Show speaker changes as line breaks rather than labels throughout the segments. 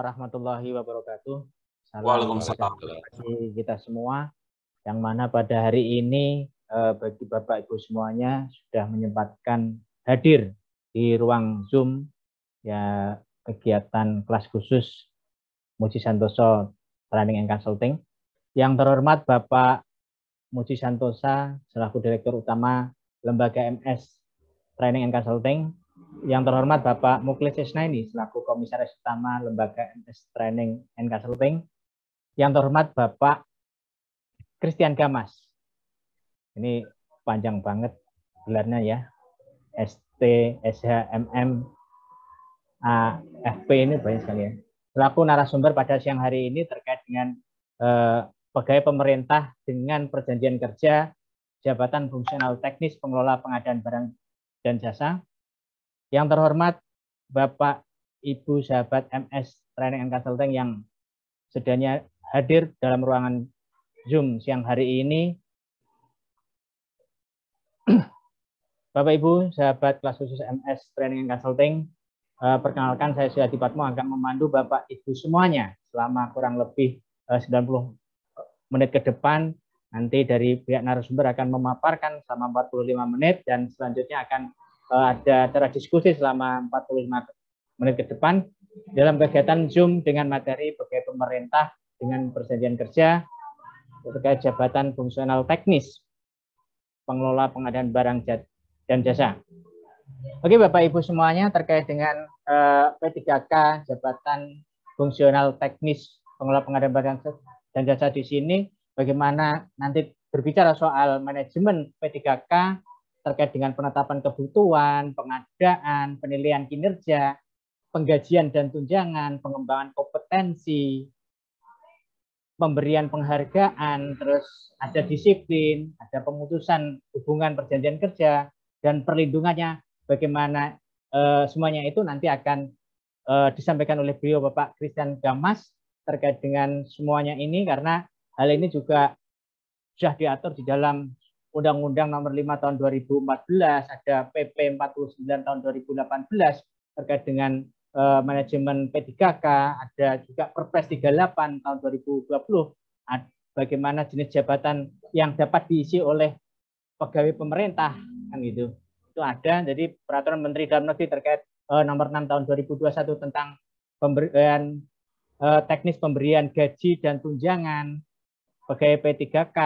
warahmatullahi wabarakatuh. Salam Waalaikumsalam. Bagi kita semua yang mana pada hari ini eh, bagi Bapak Ibu semuanya sudah menyempatkan hadir di ruang Zoom ya kegiatan kelas khusus Muji Santoso Training and Consulting. Yang terhormat Bapak Muji Santosa selaku Direktur Utama Lembaga MS Training and Consulting yang terhormat Bapak Muklis Isnaini selaku Komisaris Utama Lembaga NS Training and Consulting. Yang terhormat Bapak Christian Gamas. Ini panjang banget gelarnya ya. ST, SH, MM, AFP ini banyak sekali ya. Selaku narasumber pada siang hari ini terkait dengan eh, pegawai pemerintah dengan perjanjian kerja Jabatan Fungsional Teknis Pengelola Pengadaan Barang dan Jasa yang terhormat Bapak Ibu sahabat MS Training and Consulting yang sedianya hadir dalam ruangan Zoom siang hari ini. Bapak Ibu sahabat kelas khusus MS Training and Consulting, eh, perkenalkan saya Syahdi Patmo akan memandu Bapak Ibu semuanya selama kurang lebih 90 eh, menit ke depan nanti dari pihak narasumber akan memaparkan selama 45 menit dan selanjutnya akan Eh, ada acara diskusi selama 45 menit ke depan dalam kegiatan Zoom dengan materi pegawai pemerintah dengan persediaan kerja terkait jabatan fungsional teknis pengelola pengadaan barang dan jasa. Oke Bapak Ibu semuanya terkait dengan uh, eh, P3K jabatan fungsional teknis pengelola pengadaan barang dan jasa di sini bagaimana nanti berbicara soal manajemen P3K terkait dengan penetapan kebutuhan, pengadaan, penilaian kinerja, penggajian dan tunjangan, pengembangan kompetensi, pemberian penghargaan, terus ada disiplin, ada pemutusan hubungan perjanjian kerja, dan perlindungannya bagaimana eh, semuanya itu nanti akan eh, disampaikan oleh beliau Bapak Christian Gamas terkait dengan semuanya ini karena hal ini juga sudah diatur di dalam Undang-Undang Nomor 5 Tahun 2014, ada PP 49 Tahun 2018 terkait dengan uh, manajemen P3K, ada juga Perpres 38 Tahun 2020 bagaimana jenis jabatan yang dapat diisi oleh pegawai pemerintah kan gitu. Itu ada jadi peraturan Menteri Dalam Negeri terkait uh, nomor 6 tahun 2021 tentang pemberian uh, teknis pemberian gaji dan tunjangan pegawai P3K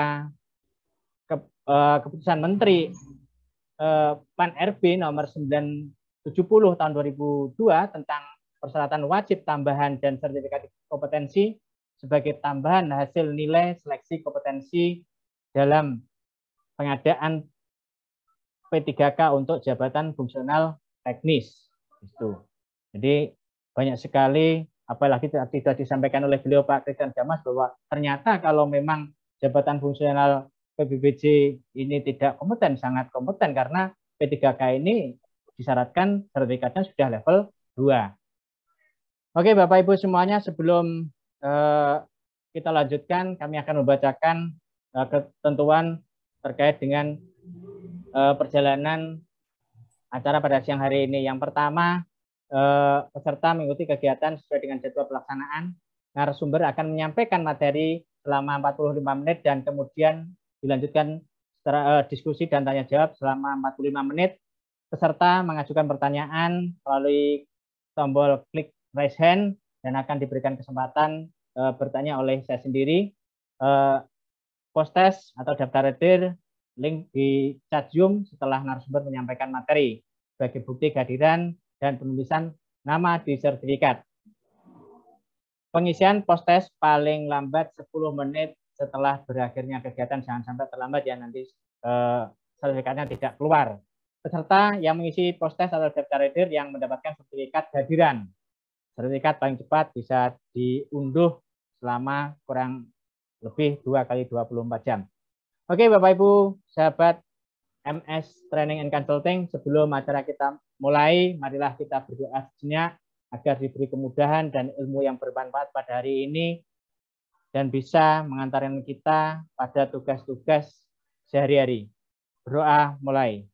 Eh, keputusan Menteri eh, Pan RB nomor 970 tahun 2002 tentang persyaratan wajib tambahan dan sertifikat kompetensi sebagai tambahan hasil nilai seleksi kompetensi dalam pengadaan P3K untuk jabatan fungsional teknis. Itu. Jadi banyak sekali apalagi tidak disampaikan oleh beliau Pak Kristen Jamas bahwa ternyata kalau memang jabatan fungsional PBBJ ini tidak kompeten, sangat kompeten karena P3K ini disyaratkan sertifikatnya sudah level 2. Oke Bapak Ibu semuanya sebelum eh, kita lanjutkan kami akan membacakan eh, ketentuan terkait dengan eh, perjalanan acara pada siang hari ini. Yang pertama eh, peserta mengikuti kegiatan sesuai dengan jadwal pelaksanaan. Narasumber akan menyampaikan materi selama 45 menit dan kemudian dilanjutkan secara, uh, diskusi dan tanya jawab selama 45 menit. Peserta mengajukan pertanyaan melalui tombol klik raise hand dan akan diberikan kesempatan uh, bertanya oleh saya sendiri. Eh, post test atau daftar hadir link di chat Zoom setelah narasumber menyampaikan materi sebagai bukti kehadiran dan penulisan nama di sertifikat. Pengisian post test paling lambat 10 menit setelah berakhirnya kegiatan jangan sampai terlambat ya nanti eh, sertifikatnya tidak keluar. Peserta yang mengisi post test atau daftar reader yang mendapatkan sertifikat hadiran. Sertifikat paling cepat bisa diunduh selama kurang lebih 2 kali 24 jam. Oke Bapak Ibu, sahabat MS Training and Consulting, sebelum acara kita mulai, marilah kita berdoa sejenak agar diberi kemudahan dan ilmu yang bermanfaat pada hari ini dan bisa mengantarkan kita pada tugas-tugas sehari-hari. Berdoa mulai.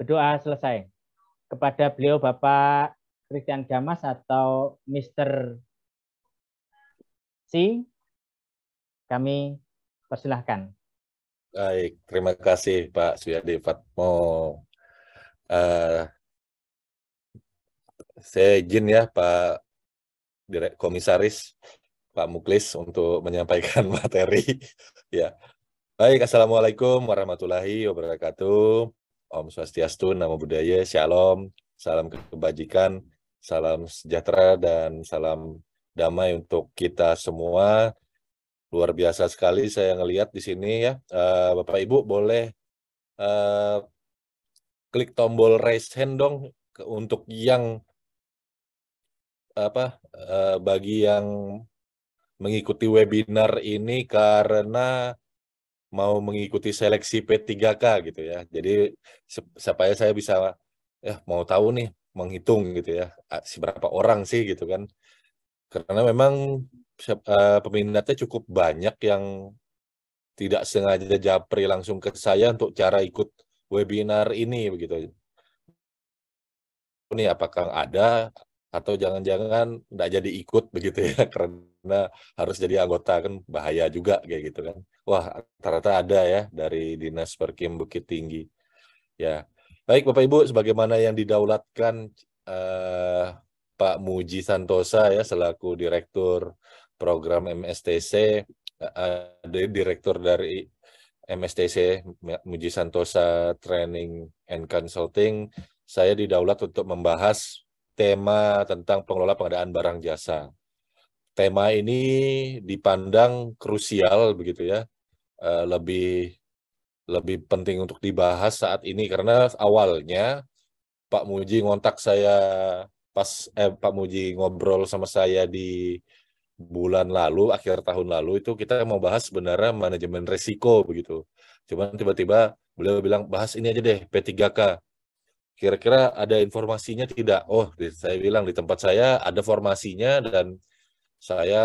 Berdoa selesai. Kepada beliau Bapak Christian Gamas atau Mr. C, kami persilahkan.
Baik, terima kasih Pak Suyadi Fatmo. Eh, saya izin ya Pak Direk Komisaris Pak Muklis untuk menyampaikan materi. ya. Baik, Assalamualaikum warahmatullahi wabarakatuh. Om Swastiastu, Namo Buddhaya, Shalom, salam kebajikan, salam sejahtera, dan salam damai untuk kita semua. Luar biasa sekali saya ngelihat di sini ya. Eh, Bapak Ibu boleh eh, klik tombol raise hand dong untuk yang apa eh, bagi yang mengikuti webinar ini karena mau mengikuti seleksi P3K gitu ya. Jadi supaya saya bisa ya mau tahu nih menghitung gitu ya seberapa orang sih gitu kan. Karena memang eh, peminatnya cukup banyak yang tidak sengaja japri langsung ke saya untuk cara ikut webinar ini begitu. Ini apakah ada atau jangan-jangan tidak jadi ikut begitu ya karena harus jadi anggota kan bahaya juga kayak gitu kan. Wah, ternyata ada ya dari Dinas Perkim Bukit Tinggi. Ya. Baik Bapak Ibu, sebagaimana yang didaulatkan eh, Pak Muji Santosa ya selaku direktur program MSTC ada eh, eh, direktur dari MSTC Muji Santosa Training and Consulting, saya didaulat untuk membahas tema tentang pengelola pengadaan barang jasa. Tema ini dipandang krusial begitu ya, eh, lebih lebih penting untuk dibahas saat ini karena awalnya Pak Muji ngontak saya pas eh, Pak Muji ngobrol sama saya di bulan lalu, akhir tahun lalu itu kita mau bahas sebenarnya manajemen risiko begitu. Cuman tiba-tiba beliau bilang bahas ini aja deh P3K. Kira-kira ada informasinya tidak? Oh, saya bilang di tempat saya ada formasinya dan saya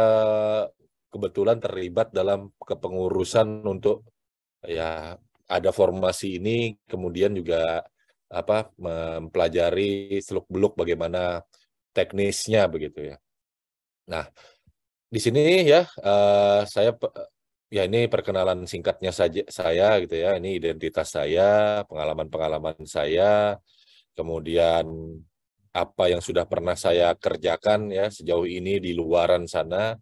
kebetulan terlibat dalam kepengurusan untuk ya ada formasi ini kemudian juga apa mempelajari seluk beluk bagaimana teknisnya begitu ya. Nah, di sini ya uh, saya ya ini perkenalan singkatnya saja saya gitu ya ini identitas saya pengalaman-pengalaman saya kemudian apa yang sudah pernah saya kerjakan ya sejauh ini di luaran sana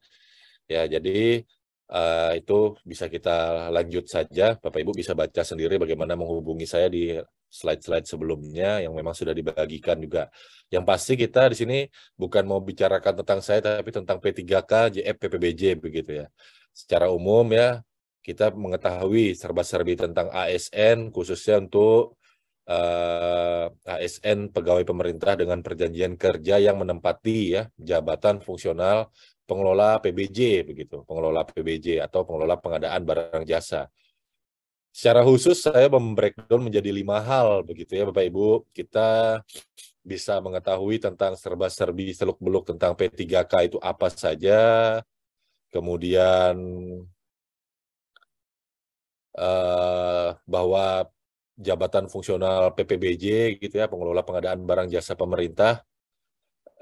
ya jadi Uh, itu bisa kita lanjut saja. Bapak Ibu bisa baca sendiri bagaimana menghubungi saya di slide-slide sebelumnya yang memang sudah dibagikan juga. Yang pasti kita di sini bukan mau bicarakan tentang saya tapi tentang P3K, JF, PPBJ begitu ya. Secara umum ya kita mengetahui serba-serbi tentang ASN khususnya untuk uh, eh, ASN pegawai pemerintah dengan perjanjian kerja yang menempati ya jabatan fungsional pengelola PBJ begitu, pengelola PBJ atau pengelola pengadaan barang jasa. Secara khusus saya membreakdown menjadi lima hal begitu ya Bapak Ibu. Kita bisa mengetahui tentang serba-serbi seluk-beluk tentang P3K itu apa saja. Kemudian eh, bahwa jabatan fungsional PPBJ gitu ya, pengelola pengadaan barang jasa pemerintah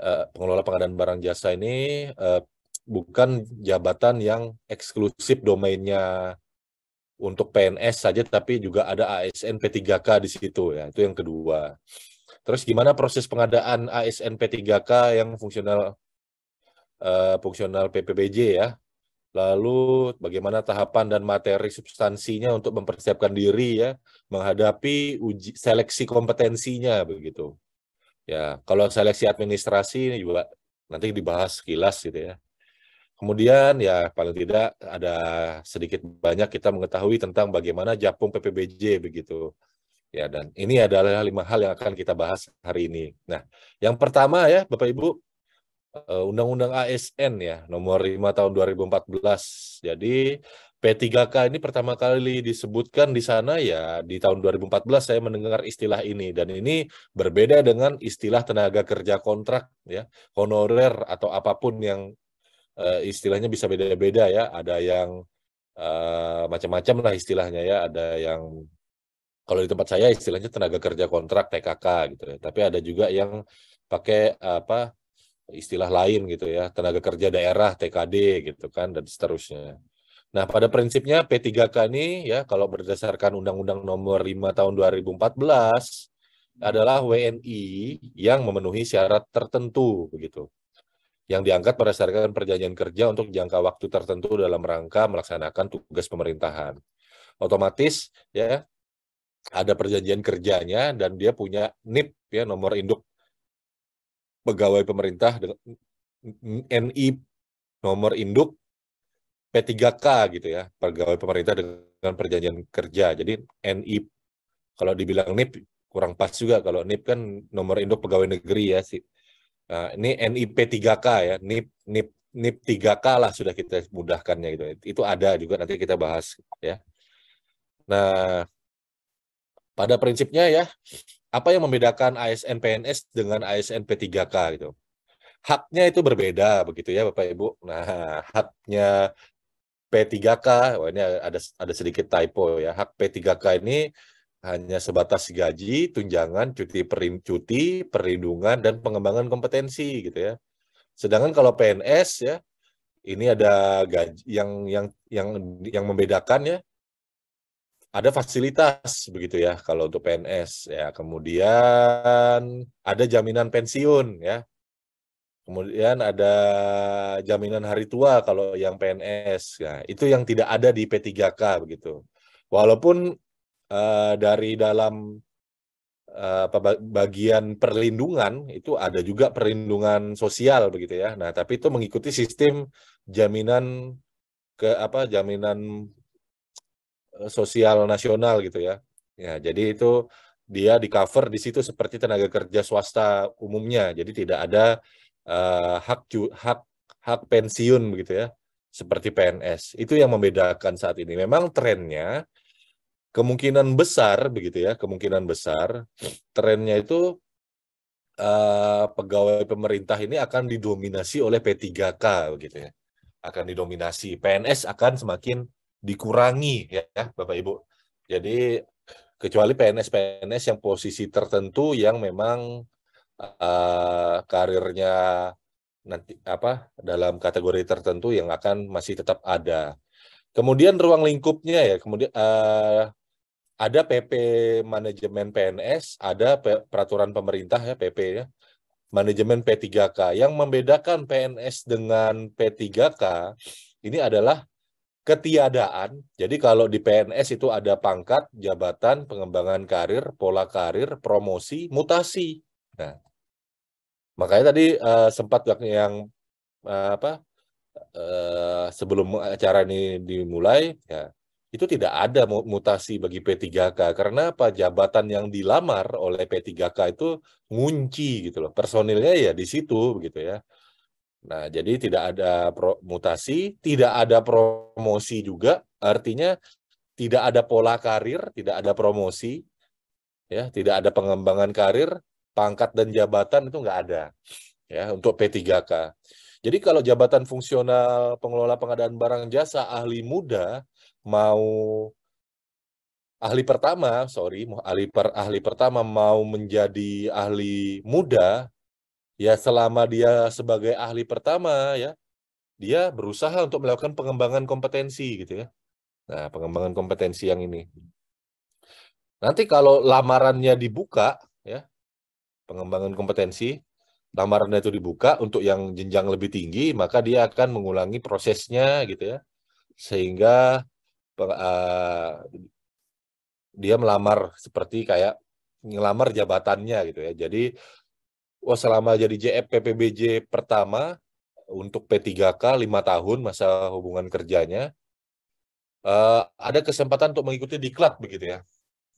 Eh, pengelola pengadaan barang jasa ini uh, bukan jabatan yang eksklusif domainnya untuk PNS saja, tapi juga ada ASN P3K di situ ya. Itu yang kedua. Terus gimana proses pengadaan ASN P3K yang fungsional uh, fungsional PPBJ ya? Lalu bagaimana tahapan dan materi substansinya untuk mempersiapkan diri ya menghadapi uji seleksi kompetensinya begitu. Ya, kalau seleksi administrasi ini juga nanti dibahas kilas gitu ya. Kemudian ya paling tidak ada sedikit banyak kita mengetahui tentang bagaimana Japung PPBJ begitu. Ya dan ini adalah lima hal yang akan kita bahas hari ini. Nah, yang pertama ya Bapak Ibu eh, Undang-Undang ASN ya nomor 5 tahun 2014. Jadi P3K ini pertama kali disebutkan di sana ya di tahun 2014 saya mendengar istilah ini dan ini berbeda dengan istilah tenaga kerja kontrak ya honorer atau apapun yang uh, istilahnya bisa beda-beda ya ada yang uh, macam-macam lah istilahnya ya ada yang kalau di tempat saya istilahnya tenaga kerja kontrak TKK gitu ya tapi ada juga yang pakai apa istilah lain gitu ya tenaga kerja daerah TKD gitu kan dan seterusnya Nah, pada prinsipnya P3K ini ya kalau berdasarkan Undang-Undang Nomor 5 Tahun 2014 hmm. adalah WNI yang memenuhi syarat tertentu begitu. Yang diangkat berdasarkan perjanjian kerja untuk jangka waktu tertentu dalam rangka melaksanakan tugas pemerintahan. Otomatis ya ada perjanjian kerjanya dan dia punya NIP ya nomor induk pegawai pemerintah NIP nomor induk P3K gitu ya, pegawai pemerintah dengan perjanjian kerja. Jadi NIP, kalau dibilang NIP kurang pas juga kalau NIP kan nomor induk pegawai negeri ya sih. Nah, uh, ini NIP 3K ya, NIP NIP NIP 3K lah sudah kita mudahkannya gitu. Itu ada juga nanti kita bahas ya. Nah, pada prinsipnya ya, apa yang membedakan ASN PNS dengan ASN P3K gitu? Haknya itu berbeda begitu ya Bapak Ibu. Nah, haknya P3K, wah ini ada ada sedikit typo ya. Hak P3K ini hanya sebatas gaji, tunjangan, cuti perin, cuti, perlindungan dan pengembangan kompetensi gitu ya. Sedangkan kalau PNS ya ini ada gaji yang yang yang yang membedakan ya. Ada fasilitas begitu ya kalau untuk PNS ya. Kemudian ada jaminan pensiun ya. Kemudian ada jaminan hari tua kalau yang PNS, ya. Nah, itu yang tidak ada di P3K begitu. Walaupun uh, dari dalam uh, bagian perlindungan itu ada juga perlindungan sosial begitu ya. Nah, tapi itu mengikuti sistem jaminan ke apa jaminan eh, sosial nasional gitu ya. Ya, jadi itu dia di cover di situ seperti tenaga kerja swasta umumnya. Jadi tidak ada uh, hak hak hak pensiun begitu ya seperti PNS itu yang membedakan saat ini memang trennya kemungkinan besar begitu ya kemungkinan besar trennya itu uh, pegawai pemerintah ini akan didominasi oleh P3K begitu ya akan didominasi PNS akan semakin dikurangi ya, ya Bapak Ibu jadi kecuali PNS PNS yang posisi tertentu yang memang uh, karirnya nanti apa dalam kategori tertentu yang akan masih tetap ada. Kemudian ruang lingkupnya ya, kemudian uh, ada PP manajemen PNS, ada peraturan pemerintah ya PP ya, manajemen P3K. Yang membedakan PNS dengan P3K ini adalah ketiadaan. Jadi kalau di PNS itu ada pangkat, jabatan, pengembangan karir, pola karir, promosi, mutasi. Nah, Makanya tadi uh, sempat yang uh, apa uh, sebelum acara ini dimulai ya itu tidak ada mutasi bagi P3K karena apa jabatan yang dilamar oleh P3K itu ngunci gitu loh personilnya ya di situ begitu ya nah jadi tidak ada mutasi tidak ada promosi juga artinya tidak ada pola karir tidak ada promosi ya tidak ada pengembangan karir pangkat dan jabatan itu nggak ada ya untuk P3K. Jadi kalau jabatan fungsional pengelola pengadaan barang jasa ahli muda mau ahli pertama, sorry, ahli per ahli pertama mau menjadi ahli muda, ya selama dia sebagai ahli pertama ya, dia berusaha untuk melakukan pengembangan kompetensi gitu ya. Nah, pengembangan kompetensi yang ini. Nanti kalau lamarannya dibuka ya, pengembangan kompetensi lamarannya itu dibuka untuk yang jenjang lebih tinggi maka dia akan mengulangi prosesnya gitu ya sehingga uh, dia melamar seperti kayak ngelamar jabatannya gitu ya jadi wah oh, selama jadi JF PPBJ pertama untuk P3K 5 tahun masa hubungan kerjanya uh, ada kesempatan untuk mengikuti diklat begitu ya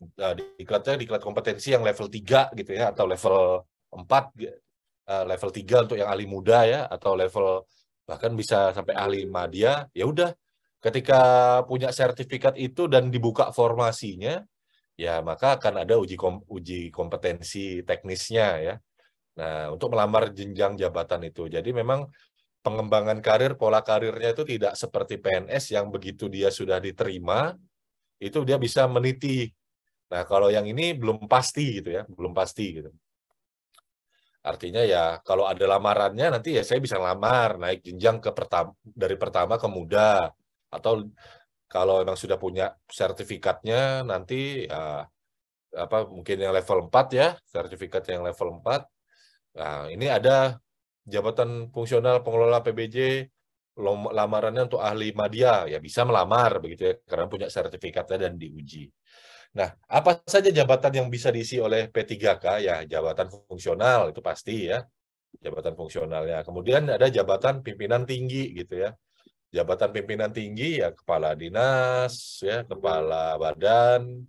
uh, eh, diklatnya diklat kompetensi yang level 3 gitu ya atau level 4 eh, level 3 untuk yang ahli muda ya atau level bahkan bisa sampai ahli madya ya udah ketika punya sertifikat itu dan dibuka formasinya ya maka akan ada uji kom uji kompetensi teknisnya ya nah untuk melamar jenjang jabatan itu jadi memang pengembangan karir pola karirnya itu tidak seperti PNS yang begitu dia sudah diterima itu dia bisa meniti Nah, kalau yang ini belum pasti gitu ya, belum pasti gitu. Artinya ya kalau ada lamarannya nanti ya saya bisa lamar naik jenjang ke pertama dari pertama ke muda atau kalau memang sudah punya sertifikatnya nanti ya, apa mungkin yang level 4 ya, sertifikat yang level 4. Nah, ini ada jabatan fungsional pengelola PBJ lamarannya untuk ahli media ya bisa melamar begitu ya karena punya sertifikatnya dan diuji. Nah, apa saja jabatan yang bisa diisi oleh P3K? Ya, jabatan fungsional itu pasti ya. Jabatan fungsionalnya. Kemudian ada jabatan pimpinan tinggi gitu ya. Jabatan pimpinan tinggi ya kepala dinas, ya kepala badan,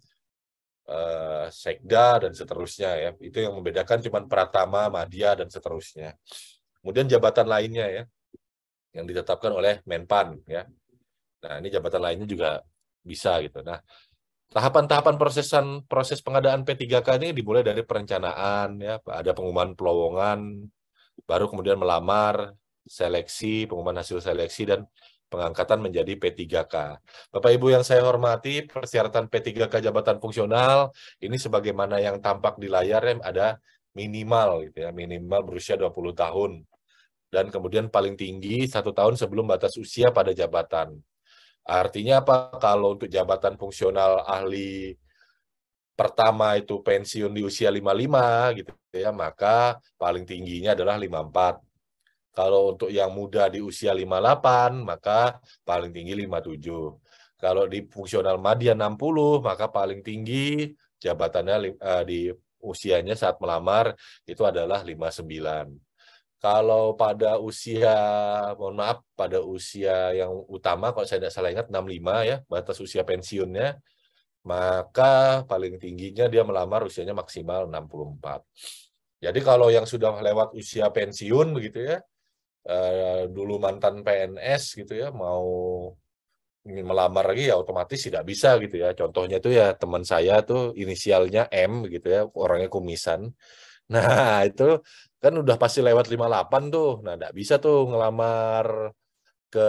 eh, sekda dan seterusnya ya. Itu yang membedakan cuma Pratama, Madya dan seterusnya. Kemudian jabatan lainnya ya yang ditetapkan oleh Menpan ya. Nah, ini jabatan lainnya juga bisa gitu. Nah, tahapan-tahapan prosesan proses pengadaan P3K ini dimulai dari perencanaan ya ada pengumuman pelowongan baru kemudian melamar seleksi pengumuman hasil seleksi dan pengangkatan menjadi P3K. Bapak Ibu yang saya hormati, persyaratan P3K jabatan fungsional ini sebagaimana yang tampak di layar ya, ada minimal gitu ya, minimal berusia 20 tahun dan kemudian paling tinggi satu tahun sebelum batas usia pada jabatan Artinya apa? Kalau untuk jabatan fungsional ahli pertama itu pensiun di usia 55 gitu ya, maka paling tingginya adalah 54. Kalau untuk yang muda di usia 58, maka paling tinggi 57. Kalau di fungsional madya 60, maka paling tinggi jabatannya eh, di usianya saat melamar itu adalah 59. Kalau pada usia, mohon maaf, pada usia yang utama, kalau saya tidak salah ingat, 65 ya, batas usia pensiunnya, maka paling tingginya dia melamar usianya maksimal 64. Jadi kalau yang sudah lewat usia pensiun begitu ya, eh, dulu mantan PNS gitu ya, mau ingin melamar lagi ya otomatis tidak bisa gitu ya. Contohnya tuh ya teman saya tuh inisialnya M gitu ya, orangnya kumisan. Nah, itu kan udah pasti lewat 58 tuh. Nah, nggak bisa tuh ngelamar ke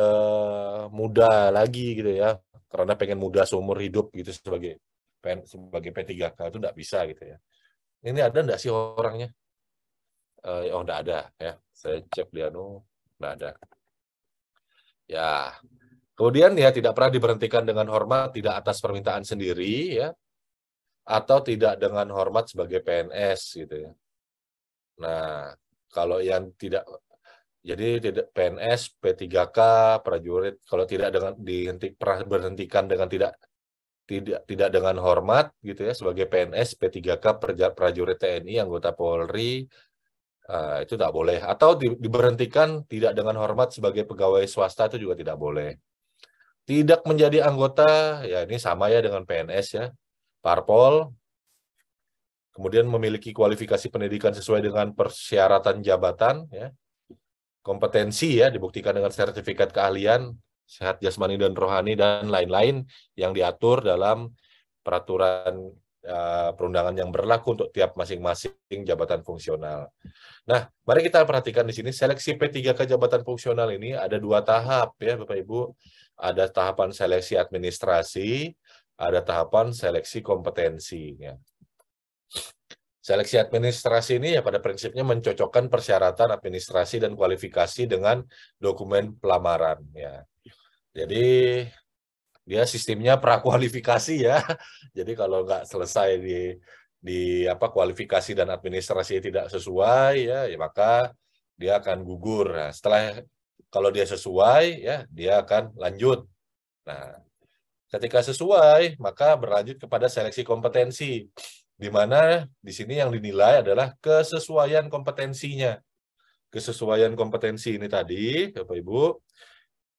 muda lagi gitu ya. Karena pengen muda seumur hidup gitu sebagai sebagai P3K itu nggak bisa gitu ya. Ini ada nggak sih orangnya? Uh, oh, nggak ada ya. Saya cek di anu, nggak ada. Ya, kemudian ya tidak pernah diberhentikan dengan hormat, tidak atas permintaan sendiri ya, atau tidak dengan hormat sebagai PNS gitu ya Nah, kalau yang tidak jadi tidak PNS, P3K, prajurit kalau tidak dengan dihentik berhentikan dengan tidak tidak tidak dengan hormat gitu ya sebagai PNS, P3K, prajurit TNI, anggota Polri uh, itu tidak boleh atau di, diberhentikan tidak dengan hormat sebagai pegawai swasta itu juga tidak boleh. Tidak menjadi anggota ya ini sama ya dengan PNS ya. Parpol kemudian memiliki kualifikasi pendidikan sesuai dengan persyaratan jabatan, ya, kompetensi ya dibuktikan dengan sertifikat keahlian, sehat jasmani dan rohani dan lain-lain yang diatur dalam peraturan eh, perundangan yang berlaku untuk tiap masing-masing jabatan fungsional. Nah, mari kita perhatikan di sini seleksi P3K jabatan fungsional ini ada dua tahap ya Bapak Ibu. Ada tahapan seleksi administrasi, ada tahapan seleksi kompetensinya. Seleksi administrasi ini ya pada prinsipnya mencocokkan persyaratan administrasi dan kualifikasi dengan dokumen pelamaran ya. Jadi dia sistemnya prakualifikasi ya. Jadi kalau nggak selesai di di apa kualifikasi dan administrasi tidak sesuai ya, ya maka dia akan gugur. Nah, setelah kalau dia sesuai ya dia akan lanjut. Nah, ketika sesuai maka berlanjut kepada seleksi kompetensi di mana di sini yang dinilai adalah kesesuaian kompetensinya. Kesesuaian kompetensi ini tadi, Bapak Ibu,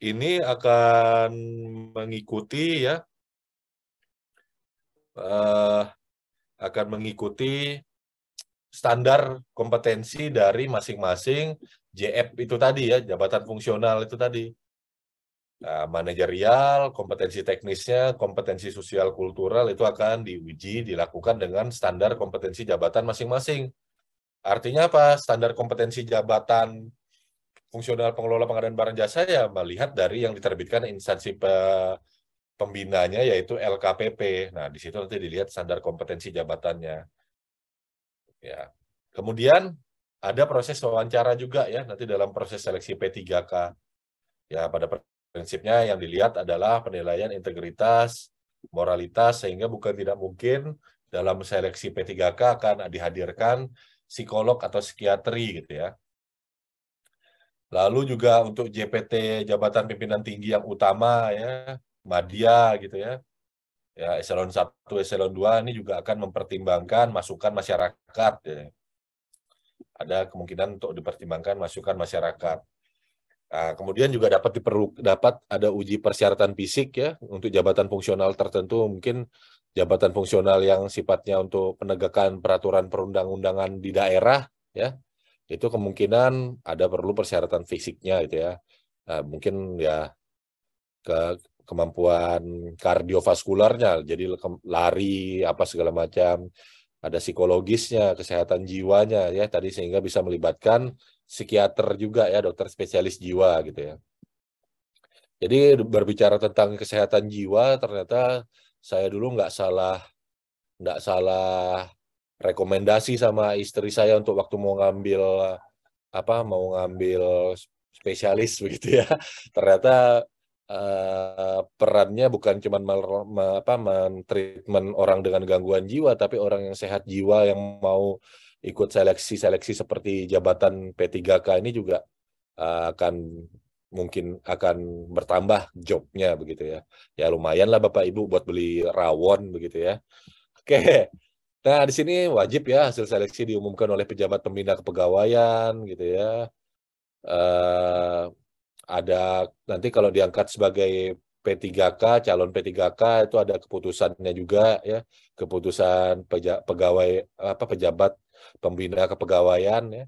ini akan mengikuti ya uh, akan mengikuti standar kompetensi dari masing-masing JF itu tadi ya, jabatan fungsional itu tadi. Nah, manajerial, kompetensi teknisnya, kompetensi sosial kultural itu akan diuji dilakukan dengan standar kompetensi jabatan masing-masing. Artinya apa? Standar kompetensi jabatan fungsional pengelola pengadaan barang jasa ya melihat dari yang diterbitkan instansi pe pembinanya yaitu LKPP. Nah, di situ nanti dilihat standar kompetensi jabatannya. Ya. Kemudian ada proses wawancara juga ya nanti dalam proses seleksi P3K. Ya, pada Prinsipnya yang dilihat adalah penilaian integritas, moralitas, sehingga bukan tidak mungkin dalam seleksi P3K akan dihadirkan psikolog atau psikiatri gitu ya. Lalu juga untuk JPT jabatan pimpinan tinggi yang utama ya, madya gitu ya. Ya, eselon 1, eselon 2 ini juga akan mempertimbangkan masukan masyarakat. Ya. Ada kemungkinan untuk dipertimbangkan masukan masyarakat. Nah, kemudian juga dapat diperlu dapat ada uji persyaratan fisik ya untuk jabatan fungsional tertentu mungkin jabatan fungsional yang sifatnya untuk penegakan peraturan perundang-undangan di daerah ya itu kemungkinan ada perlu persyaratan fisiknya gitu ya nah, mungkin ya ke kemampuan kardiovaskularnya jadi lari apa segala macam ada psikologisnya kesehatan jiwanya ya tadi sehingga bisa melibatkan psikiater juga ya, dokter spesialis jiwa gitu ya. Jadi berbicara tentang kesehatan jiwa, ternyata saya dulu nggak salah nggak salah rekomendasi sama istri saya untuk waktu mau ngambil apa mau ngambil spesialis begitu ya. Ternyata uh, perannya bukan cuma apa men-treatment orang dengan gangguan jiwa, tapi orang yang sehat jiwa yang mau ikut seleksi-seleksi seperti jabatan P3K ini juga uh, akan mungkin akan bertambah jobnya begitu ya. Ya lumayan lah Bapak Ibu buat beli rawon begitu ya. Oke. Nah, di sini wajib ya hasil seleksi diumumkan oleh pejabat pembina kepegawaian gitu ya. Uh, ada nanti kalau diangkat sebagai P3K, calon P3K itu ada keputusannya juga ya, keputusan pegawai apa pejabat pembina kepegawaian ya.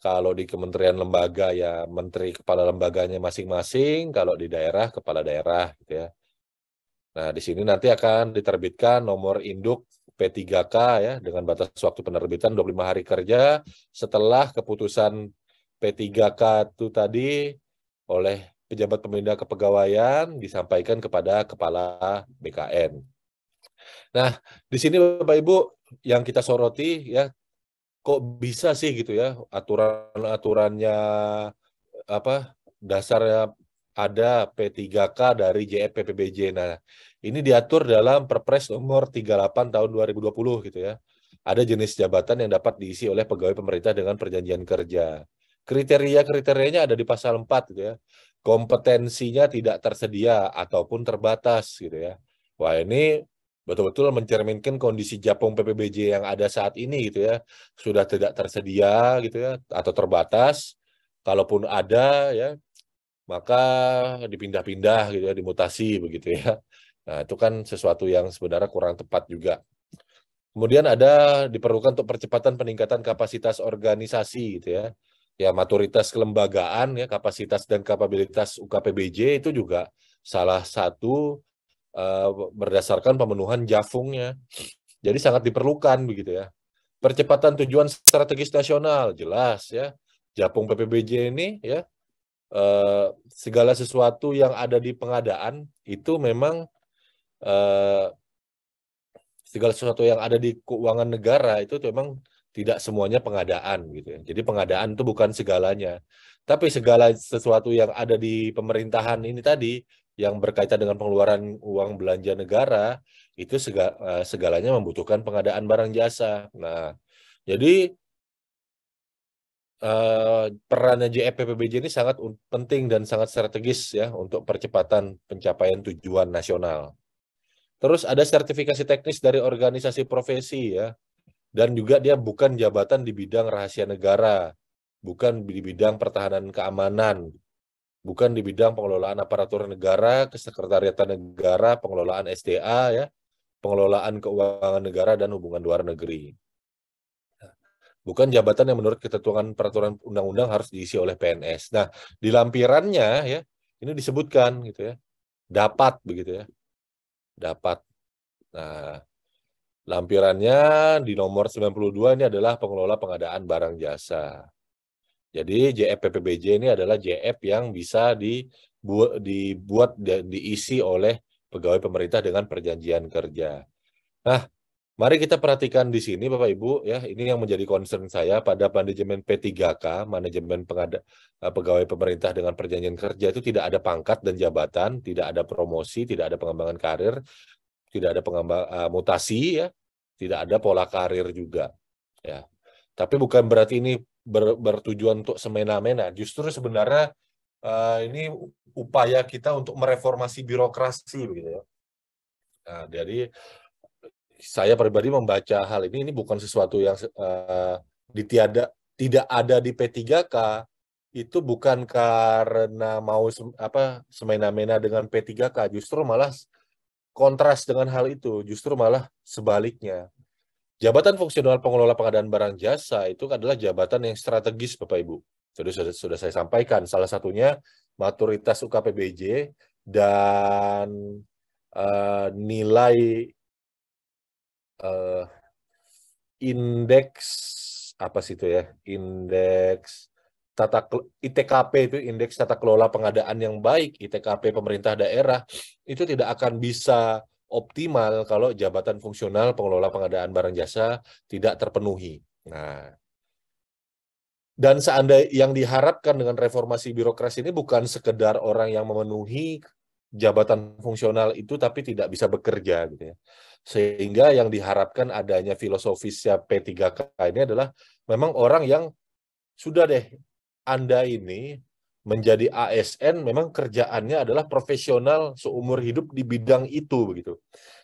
Kalau di kementerian lembaga ya menteri kepala lembaganya masing-masing, kalau di daerah kepala daerah gitu ya. Nah, di sini nanti akan diterbitkan nomor induk P3K ya dengan batas waktu penerbitan 25 hari kerja setelah keputusan P3K itu tadi oleh pejabat pembina kepegawaian disampaikan kepada kepala BKN. Nah, di sini Bapak Ibu yang kita soroti ya kok bisa sih gitu ya aturan-aturannya apa dasarnya ada P3K dari JPPBJ. Nah, ini diatur dalam Perpres nomor 38 tahun 2020 gitu ya. Ada jenis jabatan yang dapat diisi oleh pegawai pemerintah dengan perjanjian kerja. Kriteria-kriterianya ada di pasal 4 gitu ya. Kompetensinya tidak tersedia ataupun terbatas gitu ya. Wah, ini betul-betul mencerminkan kondisi Japong PPBJ yang ada saat ini gitu ya sudah tidak tersedia gitu ya atau terbatas kalaupun ada ya maka dipindah-pindah gitu ya dimutasi begitu ya nah itu kan sesuatu yang sebenarnya kurang tepat juga kemudian ada diperlukan untuk percepatan peningkatan kapasitas organisasi gitu ya ya maturitas kelembagaan ya kapasitas dan kapabilitas UKPBJ itu juga salah satu Eh, berdasarkan pemenuhan jafungnya. Jadi sangat diperlukan begitu ya. Percepatan tujuan strategis nasional jelas ya. Japung PPBJ ini ya eh, segala sesuatu yang ada di pengadaan itu memang uh, segala sesuatu yang ada di keuangan negara itu memang tidak semuanya pengadaan gitu ya. Jadi pengadaan itu bukan segalanya. Tapi segala sesuatu yang ada di pemerintahan ini tadi yang berkaitan dengan pengeluaran uang belanja negara itu segala, eh, segalanya membutuhkan pengadaan barang jasa. Nah, jadi eh, perannya JEPPBJ e ini sangat penting dan sangat strategis ya untuk percepatan pencapaian tujuan nasional. Terus ada sertifikasi teknis dari organisasi profesi ya. Dan juga dia bukan jabatan di bidang rahasia negara, bukan di bidang pertahanan keamanan bukan di bidang pengelolaan aparatur negara, kesekretariatan negara, pengelolaan SDA ya, pengelolaan keuangan negara dan hubungan luar negeri. Bukan jabatan yang menurut ketentuan peraturan undang-undang harus diisi oleh PNS. Nah, di lampirannya ya, ini disebutkan gitu ya. Dapat begitu ya. Dapat. Nah, lampirannya di nomor 92 ini adalah pengelola pengadaan barang jasa. Jadi JF PPBJ ini adalah JF yang bisa dibuat, dibuat dan diisi oleh pegawai pemerintah dengan perjanjian kerja. Nah, mari kita perhatikan di sini Bapak Ibu ya, ini yang menjadi concern saya pada manajemen P3K, manajemen eh, pegawai pemerintah dengan perjanjian kerja itu tidak ada pangkat dan jabatan, tidak ada promosi, tidak ada pengembangan karir, tidak ada pengembang uh, mutasi ya, tidak ada pola karir juga ya. Tapi bukan berarti ini ber, bertujuan untuk semena-mena. Justru sebenarnya uh, ini upaya kita untuk mereformasi birokrasi begitu ya. Nah, jadi saya pribadi membaca hal ini ini bukan sesuatu yang uh, ditiada tidak ada di P3K itu bukan karena mau sem, apa semena-mena dengan P3K justru malah kontras dengan hal itu justru malah sebaliknya Jabatan fungsional pengelola pengadaan barang jasa itu adalah jabatan yang strategis, Bapak Ibu. jadi sudah, sudah saya sampaikan. Salah satunya maturitas UKPBJ dan uh, nilai uh, indeks apa sih itu ya? Indeks tata ITKP itu indeks tata kelola pengadaan yang baik, ITKP pemerintah daerah itu tidak akan bisa optimal kalau jabatan fungsional pengelola pengadaan barang jasa tidak terpenuhi. Nah, dan seandainya yang diharapkan dengan reformasi birokrasi ini bukan sekedar orang yang memenuhi jabatan fungsional itu tapi tidak bisa bekerja gitu ya. Sehingga yang diharapkan adanya filosofisnya P3K ini adalah memang orang yang sudah deh Anda ini menjadi ASN memang kerjaannya adalah profesional seumur hidup di bidang itu begitu.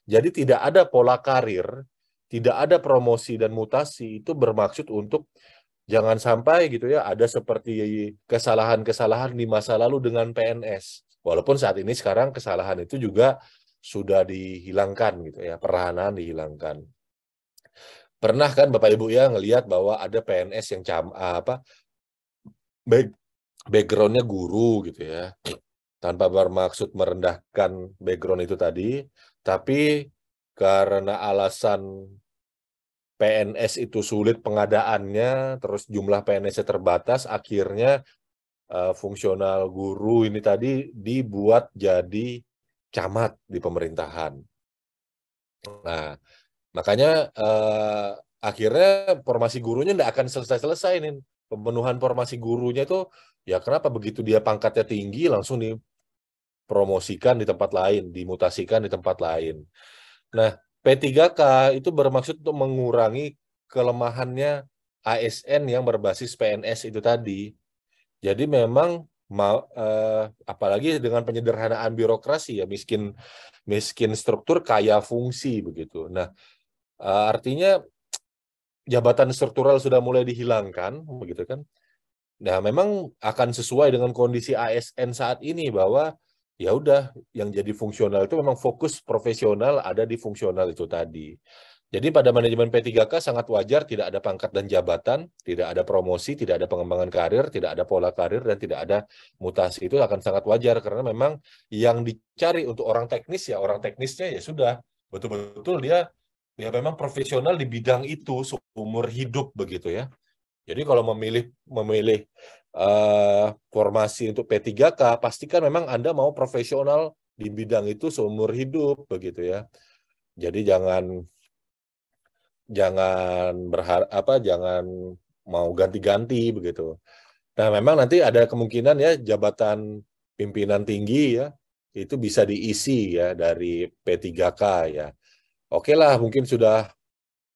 Jadi tidak ada pola karir, tidak ada promosi dan mutasi itu bermaksud untuk jangan sampai gitu ya ada seperti kesalahan-kesalahan di masa lalu dengan PNS. Walaupun saat ini sekarang kesalahan itu juga sudah dihilangkan gitu ya, peranan dihilangkan. Pernah kan Bapak Ibu ya ngelihat bahwa ada PNS yang cam apa baik backgroundnya guru gitu ya tanpa bermaksud merendahkan background itu tadi tapi karena alasan PNS itu sulit pengadaannya terus jumlah PNS-nya terbatas akhirnya uh, fungsional guru ini tadi dibuat jadi camat di pemerintahan nah makanya uh, akhirnya formasi gurunya tidak akan selesai-selesai ini pemenuhan formasi gurunya itu Ya kenapa begitu dia pangkatnya tinggi langsung dipromosikan di tempat lain, dimutasikan di tempat lain. Nah, P3K itu bermaksud untuk mengurangi kelemahannya ASN yang berbasis PNS itu tadi. Jadi memang mal, eh, apalagi dengan penyederhanaan birokrasi ya miskin miskin struktur kaya fungsi begitu. Nah, eh, artinya jabatan struktural sudah mulai dihilangkan begitu kan. Nah, memang akan sesuai dengan kondisi ASN saat ini bahwa ya udah yang jadi fungsional itu memang fokus profesional ada di fungsional itu tadi. Jadi pada manajemen P3K sangat wajar tidak ada pangkat dan jabatan, tidak ada promosi, tidak ada pengembangan karir, tidak ada pola karir dan tidak ada mutasi. Itu akan sangat wajar karena memang yang dicari untuk orang teknis ya orang teknisnya ya sudah betul-betul dia ya memang profesional di bidang itu seumur hidup begitu ya. Jadi kalau memilih memilih uh, formasi untuk P3K, pastikan memang Anda mau profesional di bidang itu seumur hidup begitu ya. Jadi jangan jangan berharap apa jangan mau ganti-ganti begitu. Nah, memang nanti ada kemungkinan ya jabatan pimpinan tinggi ya itu bisa diisi ya dari P3K ya. Oke lah, mungkin sudah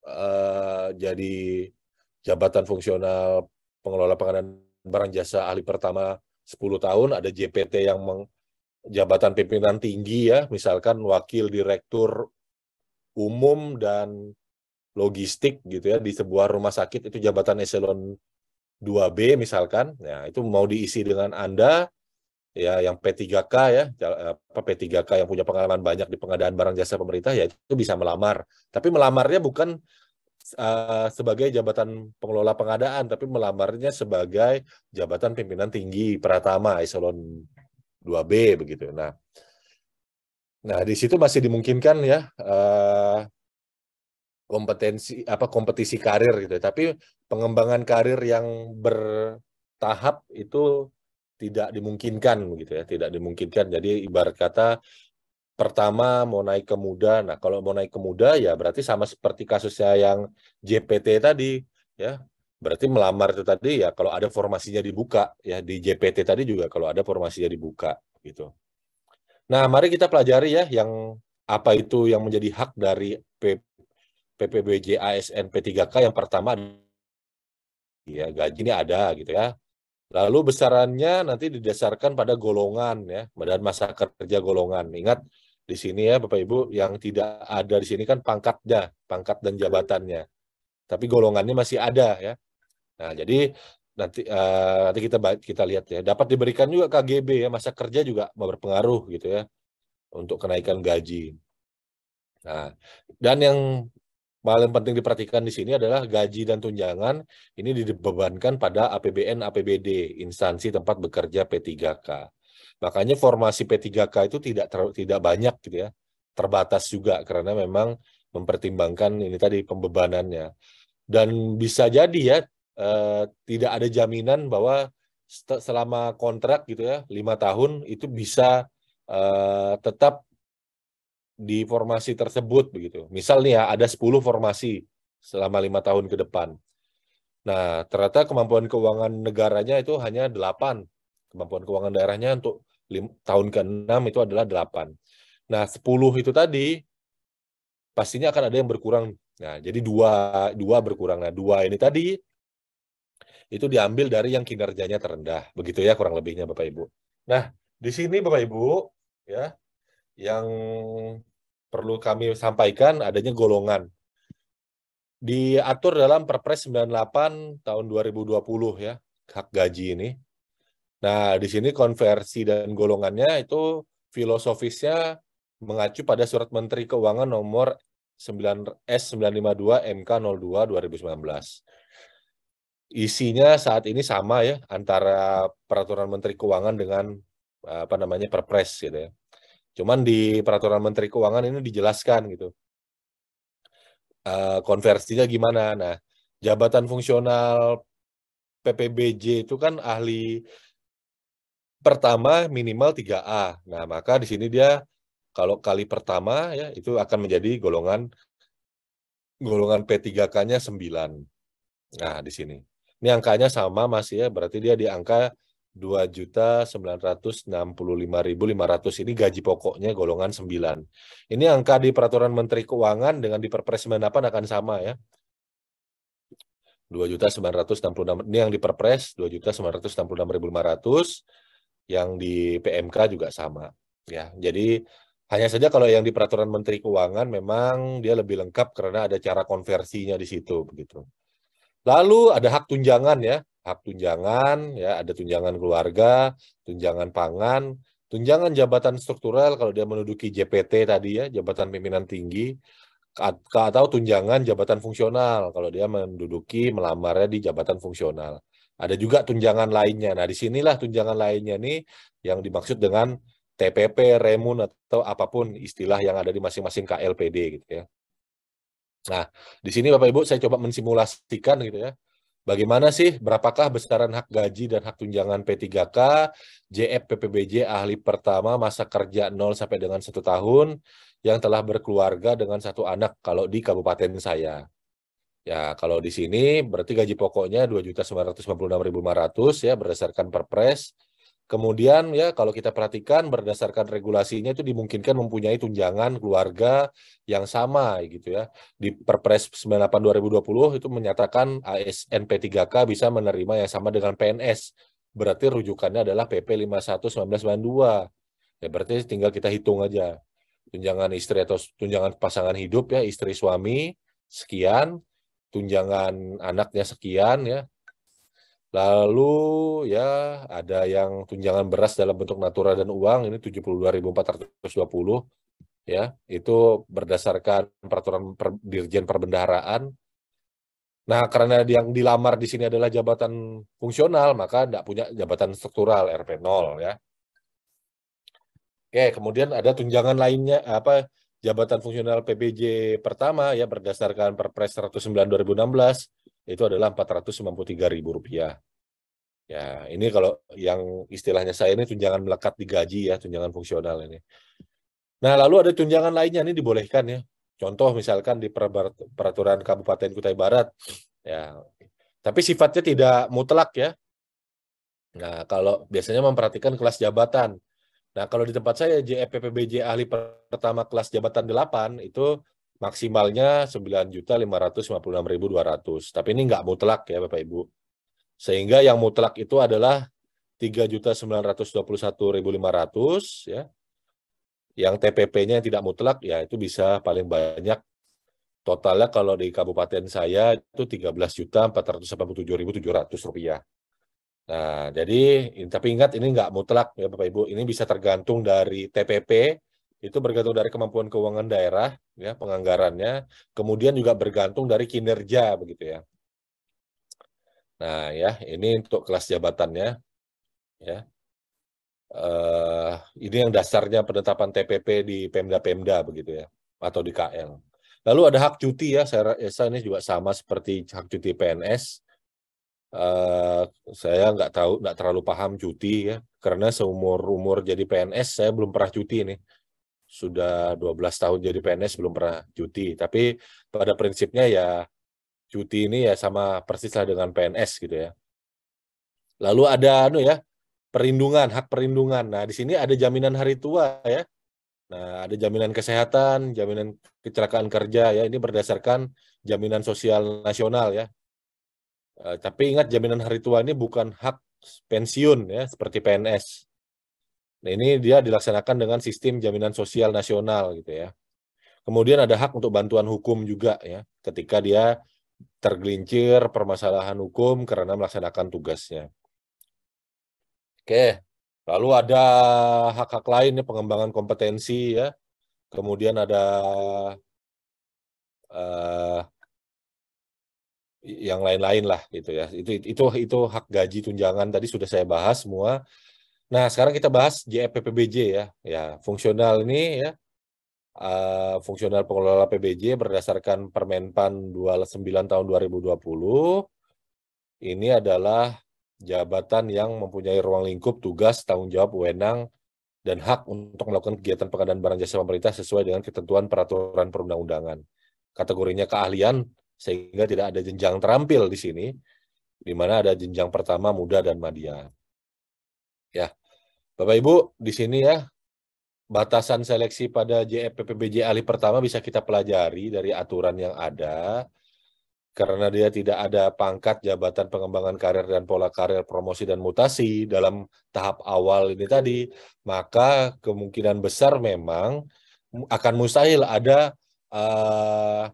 uh, jadi jabatan fungsional pengelola pengadaan barang jasa ahli pertama 10 tahun, ada JPT yang meng, jabatan pimpinan tinggi ya, misalkan wakil direktur umum dan logistik gitu ya di sebuah rumah sakit itu jabatan eselon 2B misalkan, ya itu mau diisi dengan Anda ya yang P3K ya, apa P3K yang punya pengalaman banyak di pengadaan barang jasa pemerintah ya itu bisa melamar. Tapi melamarnya bukan Eh, sebagai jabatan pengelola pengadaan, tapi melamarnya sebagai jabatan pimpinan tinggi Pratama eselon 2B begitu. Nah, nah di situ masih dimungkinkan ya uh, kompetensi apa kompetisi karir gitu. Tapi pengembangan karir yang bertahap itu tidak dimungkinkan begitu ya, tidak dimungkinkan. Jadi ibarat kata pertama mau naik ke muda. Nah, kalau mau naik ke muda ya berarti sama seperti kasusnya yang JPT tadi ya. Berarti melamar itu tadi ya kalau ada formasinya dibuka ya di JPT tadi juga kalau ada formasinya dibuka gitu. Nah, mari kita pelajari ya yang apa itu yang menjadi hak dari P, PPBJ ASN P3K yang pertama ya gaji ini ada gitu ya. Lalu besarannya nanti didasarkan pada golongan ya, badan masa kerja golongan. Ingat di sini ya Bapak Ibu yang tidak ada di sini kan pangkatnya, pangkat dan jabatannya. Tapi golongannya masih ada ya. Nah, jadi nanti uh, nanti kita kita lihat ya. Dapat diberikan juga KGB ya, masa kerja juga berpengaruh gitu ya untuk kenaikan gaji. Nah, dan yang paling penting diperhatikan di sini adalah gaji dan tunjangan ini dibebankan pada APBN APBD instansi tempat bekerja P3K. Makanya formasi P3K itu tidak ter, tidak banyak gitu ya. Terbatas juga karena memang mempertimbangkan ini tadi pembebanannya. Dan bisa jadi ya eh, tidak ada jaminan bahwa selama kontrak gitu ya lima tahun itu bisa eh, tetap di formasi tersebut begitu. misalnya ya ada 10 formasi selama lima tahun ke depan. Nah, ternyata kemampuan keuangan negaranya itu hanya delapan Kemampuan keuangan daerahnya untuk tahun ke-6 itu adalah 8. Nah, 10 itu tadi pastinya akan ada yang berkurang. Nah, jadi dua dua berkurang. Nah, dua ini tadi itu diambil dari yang kinerjanya terendah. Begitu ya kurang lebihnya Bapak Ibu. Nah, di sini Bapak Ibu ya yang perlu kami sampaikan adanya golongan diatur dalam Perpres 98 tahun 2020 ya hak gaji ini Nah, di sini konversi dan golongannya itu filosofisnya mengacu pada surat Menteri Keuangan nomor 9 S952 MK 02 2019. Isinya saat ini sama ya antara peraturan Menteri Keuangan dengan apa namanya Perpres gitu ya. Cuman di peraturan Menteri Keuangan ini dijelaskan gitu. Eh, konversinya gimana? Nah, jabatan fungsional PPBJ itu kan ahli pertama minimal 3A. Nah, maka di sini dia kalau kali pertama ya itu akan menjadi golongan golongan P3K-nya 9. Nah, di sini. Ini angkanya sama masih ya, berarti dia di angka 2.965.500 ini gaji pokoknya golongan 9. Ini angka di peraturan Menteri Keuangan dengan di Perpres 98 akan sama ya. 2.966 ini yang di Perpres 2.966.500 yang di PMK juga sama ya. Jadi hanya saja kalau yang di peraturan Menteri Keuangan memang dia lebih lengkap karena ada cara konversinya di situ begitu. Lalu ada hak tunjangan ya, hak tunjangan ya, ada tunjangan keluarga, tunjangan pangan, tunjangan jabatan struktural kalau dia menduduki JPT tadi ya, jabatan pimpinan tinggi atau tunjangan jabatan fungsional kalau dia menduduki melamarnya di jabatan fungsional. Ada juga tunjangan lainnya. Nah, di sinilah tunjangan lainnya nih yang dimaksud dengan TPP, remun, atau apapun istilah yang ada di masing-masing KLPD gitu ya. Nah, di sini Bapak-Ibu saya coba mensimulasikan gitu ya. Bagaimana sih, berapakah besaran hak gaji dan hak tunjangan P3K, JF PPBJ ahli pertama masa kerja 0 sampai dengan 1 tahun yang telah berkeluarga dengan satu anak kalau di kabupaten saya. Ya, kalau di sini berarti gaji pokoknya 2.956.500 ya berdasarkan Perpres. Kemudian ya kalau kita perhatikan berdasarkan regulasinya itu dimungkinkan mempunyai tunjangan keluarga yang sama gitu ya. Di Perpres 98 2020 itu menyatakan ASN P3K bisa menerima yang sama dengan PNS. Berarti rujukannya adalah PP 51 1992. Ya berarti tinggal kita hitung aja. Tunjangan istri atau tunjangan pasangan hidup ya istri suami sekian, tunjangan anaknya sekian ya. Lalu ya ada yang tunjangan beras dalam bentuk natura dan uang ini 72.420 ya. Itu berdasarkan peraturan per, Dirjen Perbendaharaan. Nah, karena yang dilamar di sini adalah jabatan fungsional, maka tidak punya jabatan struktural RP0 ya. Oke, kemudian ada tunjangan lainnya apa jabatan fungsional PBJ pertama ya berdasarkan Perpres 109 2016 itu adalah Rp493.000. Ya, ini kalau yang istilahnya saya ini tunjangan melekat di gaji ya, tunjangan fungsional ini. Nah, lalu ada tunjangan lainnya ini dibolehkan ya. Contoh misalkan di peraturan Kabupaten Kutai Barat ya. Tapi sifatnya tidak mutlak ya. Nah, kalau biasanya memperhatikan kelas jabatan. Nah, kalau di tempat saya JPPBJ ahli pertama kelas jabatan 8 itu maksimalnya 9.556.200. Tapi ini nggak mutlak ya Bapak Ibu. Sehingga yang mutlak itu adalah 3.921.500 ya. Yang TPP-nya yang tidak mutlak ya itu bisa paling banyak totalnya kalau di kabupaten saya itu 13.487.700 rupiah. Nah, jadi tapi ingat ini nggak mutlak ya Bapak Ibu, ini bisa tergantung dari TPP, itu bergantung dari kemampuan keuangan daerah ya penganggarannya, kemudian juga bergantung dari kinerja begitu ya. Nah, ya ini untuk kelas jabatannya ya. Uh, ini yang dasarnya penetapan TPP di Pemda-Pemda begitu ya atau di KL. Lalu ada hak cuti ya, saya, rasa ini juga sama seperti hak cuti PNS uh, saya nggak tahu nggak terlalu paham cuti ya karena seumur umur jadi PNS saya belum pernah cuti ini, sudah 12 tahun jadi PNS belum pernah cuti tapi pada prinsipnya ya cuti ini ya sama persis lah dengan PNS gitu ya lalu ada anu ya perlindungan hak perlindungan nah di sini ada jaminan hari tua ya nah ada jaminan kesehatan jaminan kecelakaan kerja ya ini berdasarkan jaminan sosial nasional ya Eh, tapi ingat jaminan hari tua ini bukan hak pensiun ya seperti PNS. Nah, ini dia dilaksanakan dengan sistem jaminan sosial nasional gitu ya. Kemudian ada hak untuk bantuan hukum juga ya ketika dia tergelincir permasalahan hukum karena melaksanakan tugasnya. Oke, lalu ada hak-hak lain ya pengembangan kompetensi ya. Kemudian ada uh, yang lain-lain lah gitu ya. Itu itu itu hak gaji tunjangan tadi sudah saya bahas semua. Nah, sekarang kita bahas JPPBJ ya. Ya, fungsional ini ya. Uh, fungsional pengelola PBJ berdasarkan Permenpan 29 tahun 2020 ini adalah jabatan yang mempunyai ruang lingkup tugas tanggung jawab wewenang dan hak untuk melakukan kegiatan pengadaan barang jasa pemerintah sesuai dengan ketentuan peraturan perundang-undangan. Kategorinya keahlian sehingga tidak ada jenjang terampil di sini, di mana ada jenjang pertama muda dan madya. Ya, Bapak Ibu di sini ya batasan seleksi pada JPPBJ alih pertama bisa kita pelajari dari aturan yang ada karena dia tidak ada pangkat jabatan pengembangan karir dan pola karir promosi dan mutasi dalam tahap awal ini tadi maka kemungkinan besar memang akan mustahil ada uh,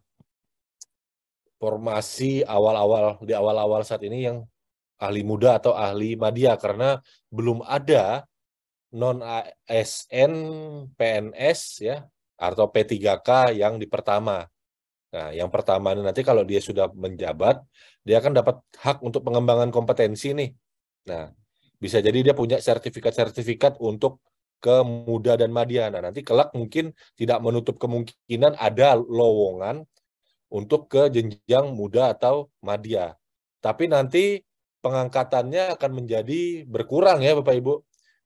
formasi awal-awal di awal-awal saat ini yang ahli muda atau ahli media karena belum ada non ASN PNS ya atau P3K yang di pertama. Nah, yang pertama ini nanti kalau dia sudah menjabat, dia akan dapat hak untuk pengembangan kompetensi nih. Nah, bisa jadi dia punya sertifikat-sertifikat untuk ke muda dan madya. Nah, nanti kelak mungkin tidak menutup kemungkinan ada lowongan untuk ke jenjang muda atau madya. Tapi nanti pengangkatannya akan menjadi berkurang ya Bapak Ibu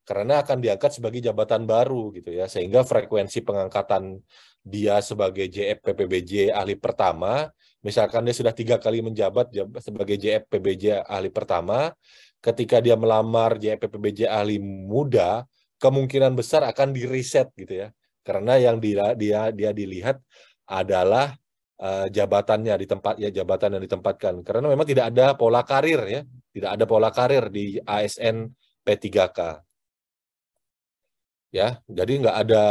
karena akan diangkat sebagai jabatan baru gitu ya sehingga frekuensi pengangkatan dia sebagai JF PPBJ ahli pertama misalkan dia sudah tiga kali menjabat sebagai JF PPBJ ahli pertama ketika dia melamar JF PPBJ ahli muda kemungkinan besar akan direset gitu ya karena yang dia dia dia dilihat adalah Eh, jabatannya di tempat ya jabatan yang ditempatkan karena memang tidak ada pola karir ya tidak ada pola karir di ASN P3K ya jadi nggak ada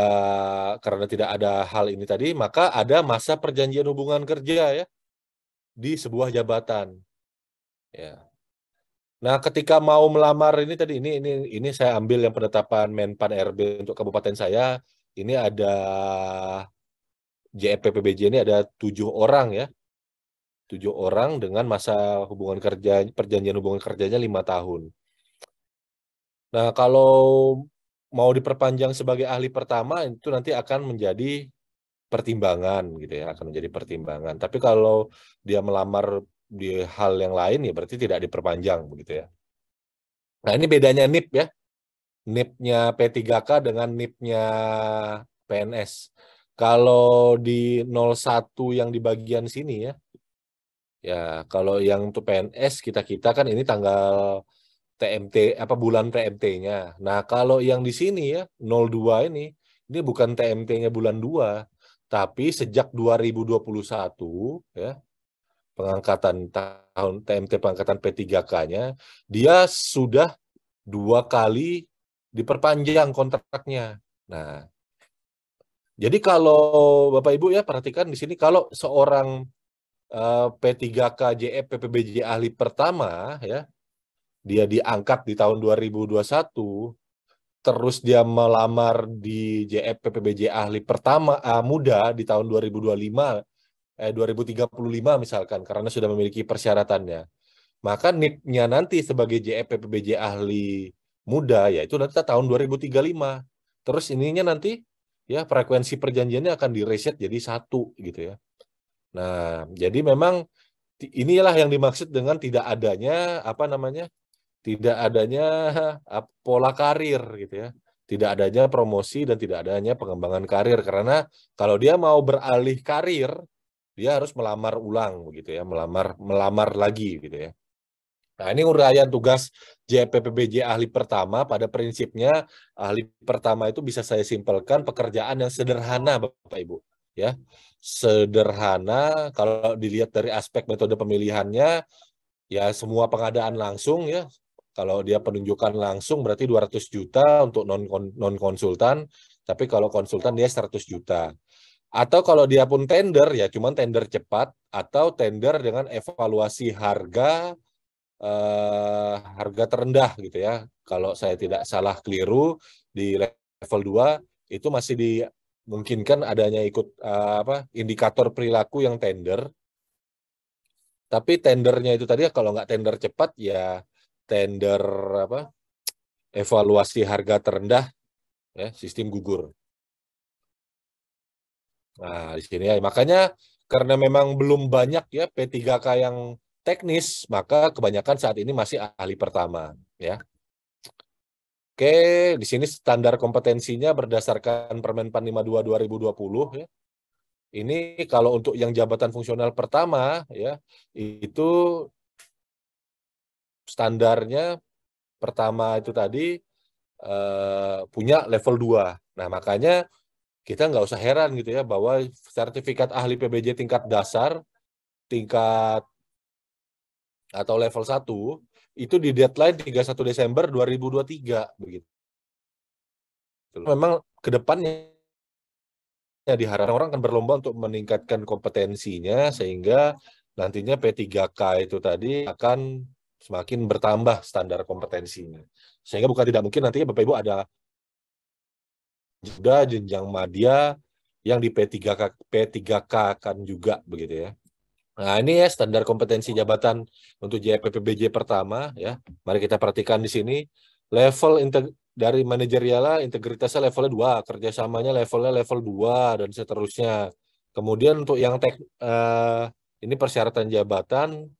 karena tidak ada hal ini tadi maka ada masa perjanjian hubungan kerja ya di sebuah jabatan ya nah ketika mau melamar ini tadi ini ini ini saya ambil yang penetapan Menpan RB untuk kabupaten saya ini ada JPPBJ ini ada tujuh orang ya, tujuh orang dengan masa hubungan kerja perjanjian hubungan kerjanya lima tahun. Nah kalau mau diperpanjang sebagai ahli pertama itu nanti akan menjadi pertimbangan gitu ya akan menjadi pertimbangan. Tapi kalau dia melamar di hal yang lain ya berarti tidak diperpanjang begitu ya. Nah ini bedanya NIP ya. NIP-nya P3K dengan NIP-nya PNS. Kalau di 01 yang di bagian sini ya, ya kalau yang untuk PNS kita-kita kan ini tanggal TMT, apa bulan TMT-nya. Nah kalau yang di sini ya, 02 ini, ini bukan TMT-nya bulan 2, tapi sejak 2021 ya, pengangkatan tahun TMT pengangkatan P3K-nya, dia sudah dua kali diperpanjang kontraknya. Nah, jadi kalau Bapak Ibu ya perhatikan di sini kalau seorang uh, eh, P3K JF e, PPBJ e ahli pertama ya dia diangkat di tahun 2021 terus dia melamar di JF e, PPBJ ahli pertama uh, muda di tahun 2025 eh 2035 misalkan karena sudah memiliki persyaratannya. Maka nik nanti sebagai JF PPBJ ahli muda yaitu nanti tahun 2035. Terus ininya nanti ya frekuensi perjanjiannya akan direset jadi satu gitu ya. Nah, jadi memang inilah yang dimaksud dengan tidak adanya apa namanya? tidak adanya pola karir gitu ya. Tidak adanya promosi dan tidak adanya pengembangan karir karena kalau dia mau beralih karir, dia harus melamar ulang begitu ya, melamar melamar lagi gitu ya. Nah, ini urayan tugas JPPBJ ahli pertama pada prinsipnya ahli pertama itu bisa saya simpelkan pekerjaan yang sederhana Bapak Ibu ya. Sederhana kalau dilihat dari aspek metode pemilihannya ya semua pengadaan langsung ya. Kalau dia penunjukan langsung berarti 200 juta untuk non non konsultan, tapi kalau konsultan dia 100 juta. Atau kalau dia pun tender ya cuman tender cepat atau tender dengan evaluasi harga uh, harga terendah gitu ya. Kalau saya tidak salah keliru di level 2 itu masih dimungkinkan adanya ikut uh, apa indikator perilaku yang tender. Tapi tendernya itu tadi kalau nggak tender cepat ya tender apa evaluasi harga terendah ya, sistem gugur. Nah, di sini ya makanya karena memang belum banyak ya P3K yang teknis, maka kebanyakan saat ini masih ahli pertama, ya. Oke, di sini standar kompetensinya berdasarkan Permenpan 52 2020 ya. Ini kalau untuk yang jabatan fungsional pertama ya, itu standarnya pertama itu tadi eh, punya level 2. Nah, makanya kita nggak usah heran gitu ya bahwa sertifikat ahli PBJ tingkat dasar, tingkat atau level 1 itu di deadline 31 Desember 2023 begitu. Memang ke depannya ya diharapkan orang akan berlomba untuk meningkatkan kompetensinya sehingga nantinya P3K itu tadi akan semakin bertambah standar kompetensinya. Sehingga bukan tidak mungkin nantinya Bapak Ibu ada juga jenjang media yang di P3K P3K kan juga begitu ya. Nah, ini ya standar kompetensi jabatan untuk JPPBJ pertama ya. Mari kita perhatikan di sini level dari manajerialnya integritasnya levelnya dua, kerjasamanya levelnya level 2 dan seterusnya. Kemudian untuk yang tek, eh, ini persyaratan jabatan,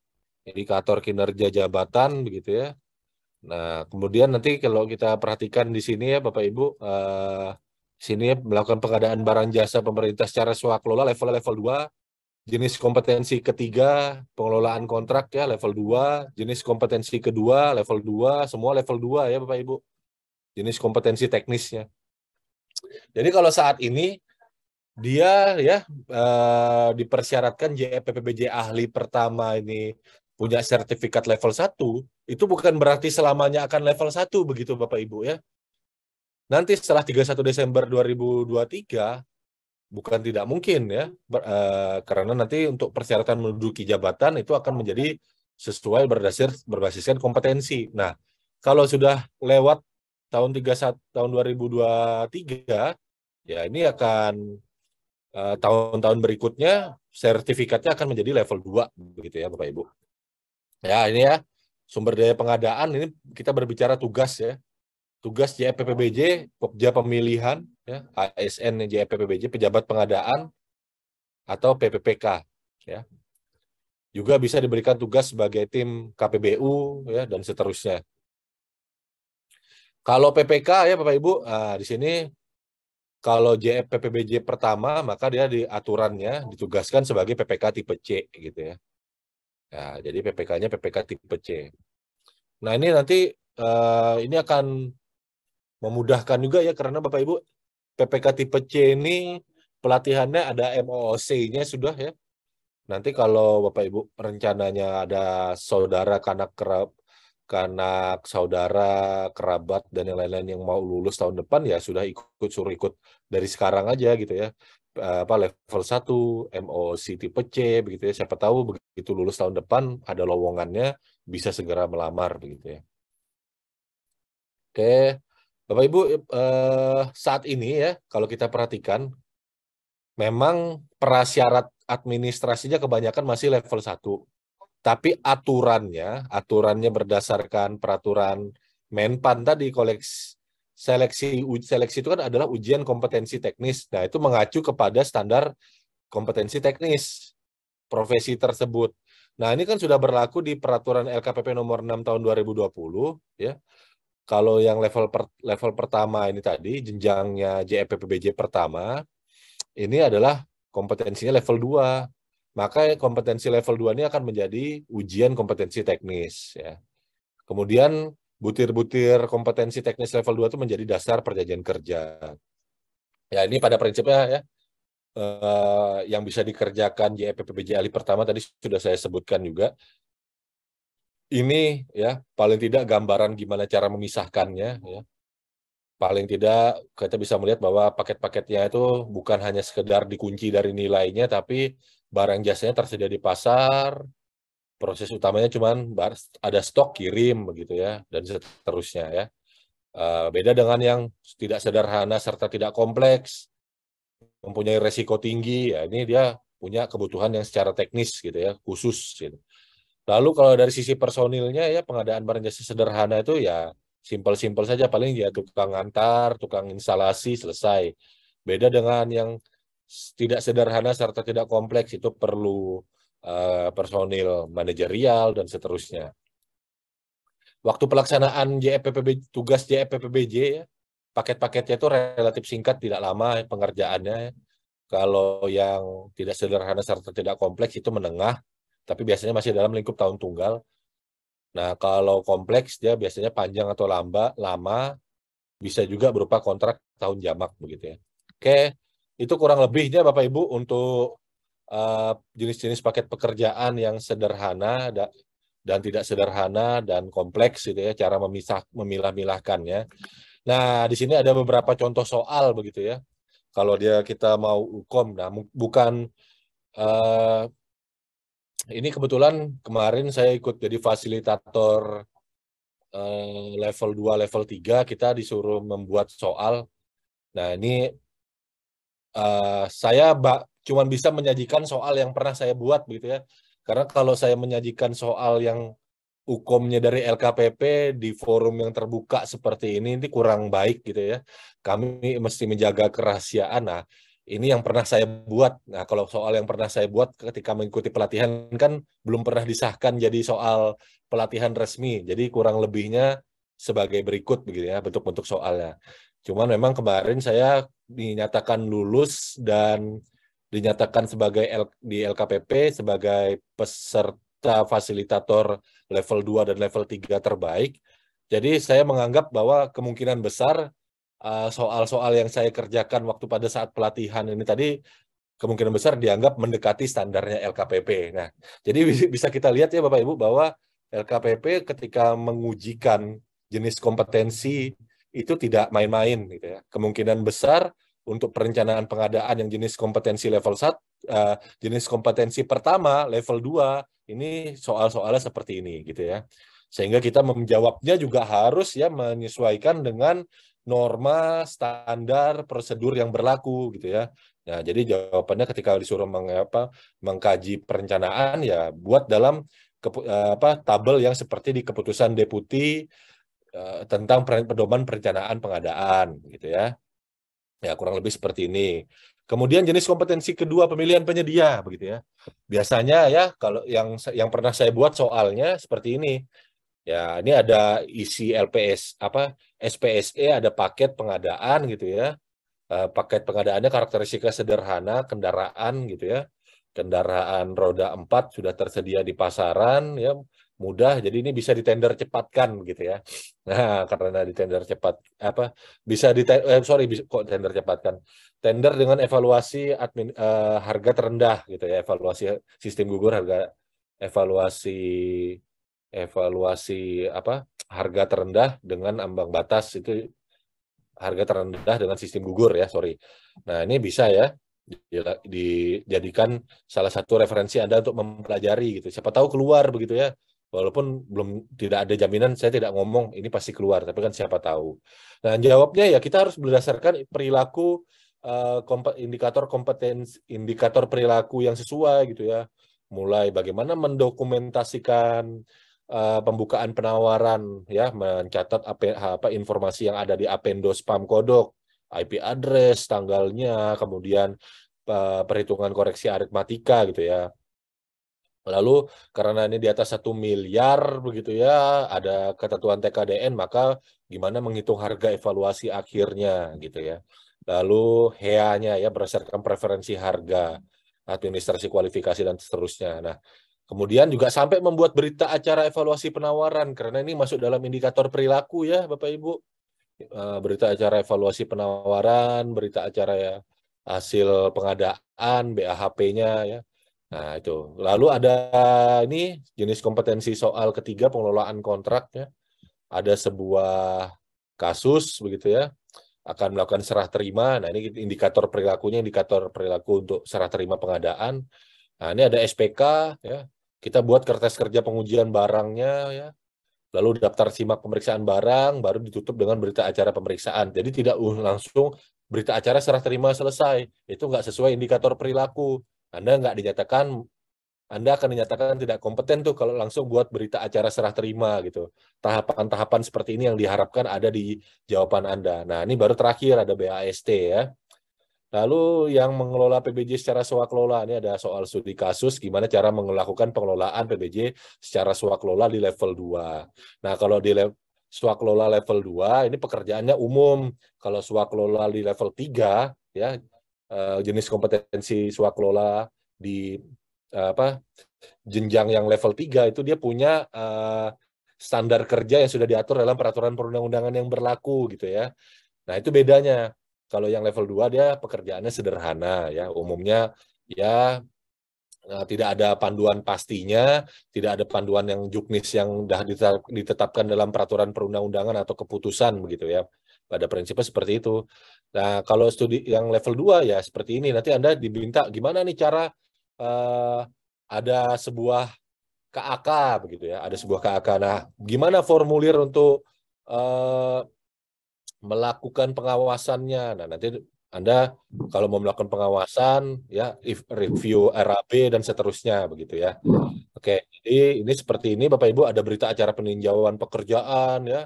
indikator kinerja jabatan begitu ya. Nah, kemudian nanti kalau kita perhatikan di sini ya Bapak Ibu eh, sini ya, melakukan pengadaan barang jasa pemerintah secara swakelola level level 2 jenis kompetensi ketiga pengelolaan kontrak ya level 2, jenis kompetensi kedua level 2, semua level 2 ya Bapak Ibu. Jenis kompetensi teknisnya. Jadi kalau saat ini dia ya eh, dipersyaratkan JPPBJ ahli pertama ini punya sertifikat level 1, itu bukan berarti selamanya akan level 1 begitu Bapak Ibu ya. Nanti setelah 31 Desember 2023 bukan tidak mungkin ya ber, uh, karena nanti untuk persyaratan menduduki jabatan itu akan menjadi sesuai berdasar berbasiskan kompetensi. Nah, kalau sudah lewat tahun 31 tahun 2023 ya ini akan eh, tahun-tahun uh, berikutnya sertifikatnya akan menjadi level 2 begitu ya Bapak Ibu. Ya, ini ya sumber daya pengadaan ini kita berbicara tugas ya tugas JPPBJ, Pokja Pemilihan, ya, ASN JPPBJ, Pejabat Pengadaan, atau PPPK. Ya. Juga bisa diberikan tugas sebagai tim KPBU ya, dan seterusnya. Kalau PPK ya Bapak Ibu, nah, di sini kalau JPPBJ pertama maka dia di aturannya ditugaskan sebagai PPK tipe C gitu ya. Ya, jadi PPK-nya PPK tipe C. Nah, ini nanti uh, ini akan memudahkan juga ya karena Bapak Ibu PPK tipe C ini pelatihannya ada MOOC-nya sudah ya. Nanti kalau Bapak Ibu rencananya ada saudara kanak kerab kanak saudara, kerabat dan yang lain-lain yang mau lulus tahun depan ya sudah ikut suruh ikut dari sekarang aja gitu ya. Apa level 1, MOC tipe C begitu ya. Siapa tahu begitu lulus tahun depan ada lowongannya bisa segera melamar begitu ya. Oke. Bapak Ibu eh, saat ini ya kalau kita perhatikan memang prasyarat administrasinya kebanyakan masih level 1. Tapi aturannya, aturannya berdasarkan peraturan Menpan tadi koleks seleksi seleksi itu kan adalah ujian kompetensi teknis. Nah, itu mengacu kepada standar kompetensi teknis profesi tersebut. Nah, ini kan sudah berlaku di peraturan LKPP nomor 6 tahun 2020 ya kalau yang level per, level pertama ini tadi jenjangnya JPPBJ pertama ini adalah kompetensinya level 2. Maka kompetensi level 2 ini akan menjadi ujian kompetensi teknis ya. Kemudian butir-butir kompetensi teknis level 2 itu menjadi dasar perjanjian kerja. Ya ini pada prinsipnya ya eh, yang bisa dikerjakan JPPBJ ahli pertama tadi sudah saya sebutkan juga ini ya paling tidak gambaran gimana cara memisahkannya ya paling tidak kita bisa melihat bahwa paket-paketnya itu bukan hanya sekedar dikunci dari nilainya tapi barang jasanya tersedia di pasar proses utamanya cuman ada stok kirim begitu ya dan seterusnya ya eh, beda dengan yang tidak sederhana serta tidak kompleks mempunyai resiko tinggi ya ini dia punya kebutuhan yang secara teknis gitu ya khusus gitu. Lalu kalau dari sisi personilnya ya pengadaan barang jasa sederhana itu ya simpel-simpel saja paling ya tukang antar, tukang instalasi selesai. Beda dengan yang tidak sederhana serta tidak kompleks itu perlu uh, personil manajerial dan seterusnya. Waktu pelaksanaan JPPB tugas JPPBJ ya paket-paketnya itu relatif singkat tidak lama pengerjaannya. Kalau yang tidak sederhana serta tidak kompleks itu menengah tapi biasanya masih dalam lingkup tahun tunggal. Nah, kalau kompleks dia biasanya panjang atau lama, lama, bisa juga berupa kontrak tahun jamak begitu ya. Oke, itu kurang lebihnya Bapak Ibu untuk eh, jenis-jenis uh, paket pekerjaan yang sederhana da dan tidak sederhana dan kompleks gitu ya cara memisah memilah-milahkannya. Nah, di sini ada beberapa contoh soal begitu ya. Kalau dia kita mau hukum, nah bukan uh, ini kebetulan kemarin saya ikut jadi fasilitator uh, level 2, level 3, kita disuruh membuat soal. Nah, ini uh, saya cuman bisa menyajikan soal yang pernah saya buat begitu ya. Karena kalau saya menyajikan soal yang hukumnya dari LKPP di forum yang terbuka seperti ini, ini kurang baik gitu ya. Kami mesti menjaga kerahasiaan. Nah, ini yang pernah saya buat. Nah, kalau soal yang pernah saya buat ketika mengikuti pelatihan kan belum pernah disahkan jadi soal pelatihan resmi. Jadi kurang lebihnya sebagai berikut begitu ya bentuk-bentuk soalnya. Cuman memang kemarin saya dinyatakan lulus dan dinyatakan sebagai L, di LKPP sebagai peserta fasilitator level 2 dan level 3 terbaik. Jadi saya menganggap bahwa kemungkinan besar Eh, soal-soal uh, yang saya kerjakan waktu pada saat pelatihan ini tadi kemungkinan besar dianggap mendekati standarnya LKPP. Nah, jadi bisa kita lihat ya Bapak Ibu bahwa LKPP ketika mengujikan jenis kompetensi itu tidak main-main gitu ya. Kemungkinan besar untuk perencanaan pengadaan yang jenis kompetensi level 1 uh, eh, jenis kompetensi pertama level 2 ini soal-soalnya seperti ini gitu ya. Sehingga kita menjawabnya juga harus ya menyesuaikan dengan norma, standar, prosedur yang berlaku gitu ya. Nah, jadi jawabannya ketika disuruh meng, mengkaji perencanaan ya buat dalam ke, eh, apa tabel yang seperti di keputusan deputi eh, tentang pedoman perencanaan pengadaan gitu ya. Ya, kurang lebih seperti ini. Kemudian jenis kompetensi kedua pemilihan penyedia begitu ya. Biasanya ya kalau yang yang pernah saya buat soalnya seperti ini. Ya, ini ada isi LPS apa SPSE ada paket pengadaan gitu ya. Eh, paket pengadaannya karakteristiknya sederhana, kendaraan gitu ya. Kendaraan roda 4 sudah tersedia di pasaran ya, mudah jadi ini bisa ditender cepatkan gitu ya. Nah, karena ditender cepat apa bisa di eh, sorry kok tender cepatkan. Tender dengan evaluasi admin eh, harga terendah gitu ya, evaluasi sistem gugur harga evaluasi evaluasi apa harga terendah dengan ambang batas itu harga terendah dengan sistem gugur ya sorry nah ini bisa ya dijadikan salah satu referensi anda untuk mempelajari gitu siapa tahu keluar begitu ya walaupun belum tidak ada jaminan saya tidak ngomong ini pasti keluar tapi kan siapa tahu nah jawabnya ya kita harus berdasarkan perilaku uh, indikator kompetensi indikator perilaku yang sesuai gitu ya mulai bagaimana mendokumentasikan Eh, pembukaan penawaran ya mencatat apa, apa informasi yang ada di Apendo Spam Kodok, IP address, tanggalnya, kemudian eh, perhitungan koreksi aritmatika gitu ya. Lalu karena ini di atas satu miliar begitu ya, ada ketentuan TKDN maka gimana menghitung harga evaluasi akhirnya gitu ya. Lalu HEA-nya ya berdasarkan preferensi harga, administrasi kualifikasi dan seterusnya. Nah, Kemudian juga sampai membuat berita acara evaluasi penawaran karena ini masuk dalam indikator perilaku ya Bapak Ibu. Eh, berita acara evaluasi penawaran, berita acara ya hasil pengadaan, BAHP-nya ya. Nah, itu. Lalu ada ini jenis kompetensi soal ketiga pengelolaan kontrak ya. Ada sebuah kasus begitu ya akan melakukan serah terima. Nah, ini indikator perilakunya indikator perilaku untuk serah terima pengadaan. Nah, ini ada SPK ya, kita buat kertas kerja pengujian barangnya ya lalu daftar simak pemeriksaan barang baru ditutup dengan berita acara pemeriksaan jadi tidak langsung berita acara serah terima selesai itu nggak sesuai indikator perilaku anda nggak dinyatakan anda akan dinyatakan tidak kompeten tuh kalau langsung buat berita acara serah terima gitu. Tahapan-tahapan seperti ini yang diharapkan ada di jawaban Anda. Nah, ini baru terakhir ada BAST ya. Lalu yang mengelola PBJ secara swakelola ini ada soal studi kasus gimana cara melakukan pengelolaan PBJ secara swakelola di level 2. Nah, kalau di level swakelola level 2 ini pekerjaannya umum. Kalau swakelola di level 3 ya eh, jenis kompetensi swakelola di eh, apa jenjang yang level 3 itu dia punya uh, standar kerja yang sudah diatur dalam peraturan perundang-undangan yang berlaku gitu ya. Nah, itu bedanya. Kalau yang level 2 dia pekerjaannya sederhana ya, umumnya ya eh, tidak ada panduan pastinya, tidak ada panduan yang juknis yang dah ditetapkan dalam peraturan perundang-undangan atau keputusan begitu ya. Pada prinsipnya seperti itu. Nah, kalau studi yang level 2 ya seperti ini nanti Anda diminta gimana nih cara uh, ada sebuah KAK begitu ya, ada sebuah KAK. Nah, gimana formulir untuk uh, melakukan pengawasannya. Nah, nanti Anda kalau mau melakukan pengawasan ya if review RAB dan seterusnya begitu ya. Oke, jadi ini seperti ini Bapak Ibu ada berita acara peninjauan pekerjaan ya.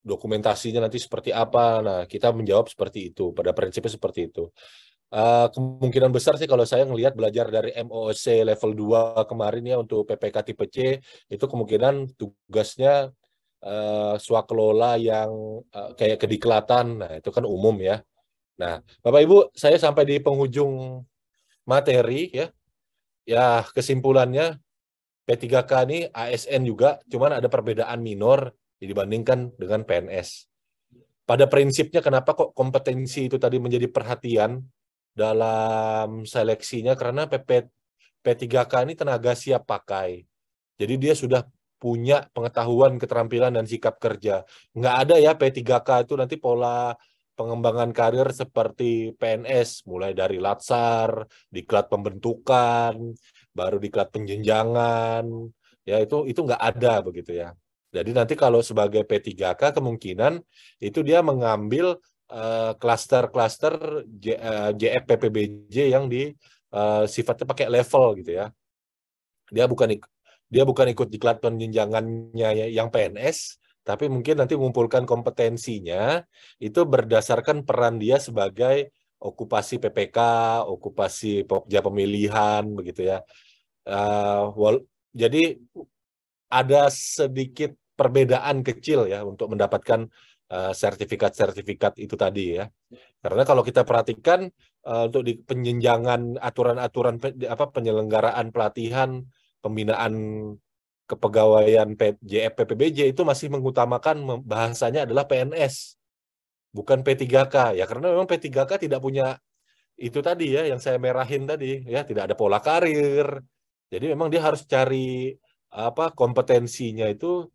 Dokumentasinya nanti seperti apa? Nah, kita menjawab seperti itu, pada prinsipnya seperti itu. Uh, kemungkinan besar sih kalau saya melihat belajar dari MOOC level 2 kemarin ya untuk PPK tipe C itu kemungkinan tugasnya uh, eh, swakelola yang uh, kayak kediklatan, nah itu kan umum ya. Nah, Bapak Ibu, saya sampai di penghujung materi ya. Ya, kesimpulannya P3K ini ASN juga, cuman ada perbedaan minor dibandingkan dengan PNS. Pada prinsipnya kenapa kok kompetensi itu tadi menjadi perhatian dalam seleksinya karena PP P3K ini tenaga siap pakai. Jadi dia sudah punya pengetahuan, keterampilan, dan sikap kerja. Nggak ada ya P3K itu nanti pola pengembangan karir seperti PNS, mulai dari latsar, diklat pembentukan, baru diklat penjenjangan, ya itu itu nggak ada begitu ya. Jadi nanti kalau sebagai P3K kemungkinan itu dia mengambil eh, klaster-klaster uh, J, uh, yang di uh, sifatnya pakai level gitu ya. Dia bukan dia bukan ikut diklat penjenjangannya ya, yang PNS, tapi mungkin nanti mengumpulkan kompetensinya itu berdasarkan peran dia sebagai okupasi PPK, okupasi pokja pemilihan begitu ya. Uh, wal, jadi ada sedikit perbedaan kecil ya untuk mendapatkan eh, sertifikat-sertifikat uh, itu tadi ya. Karena kalau kita perhatikan uh, untuk di penjenjangan aturan-aturan pe, apa penyelenggaraan pelatihan pembinaan kepegawaian JFPPBJ eh, itu masih mengutamakan bahasanya adalah PNS bukan P3K ya karena memang P3K tidak punya itu tadi ya yang saya merahin tadi ya tidak ada pola karir jadi memang dia harus cari apa kompetensinya itu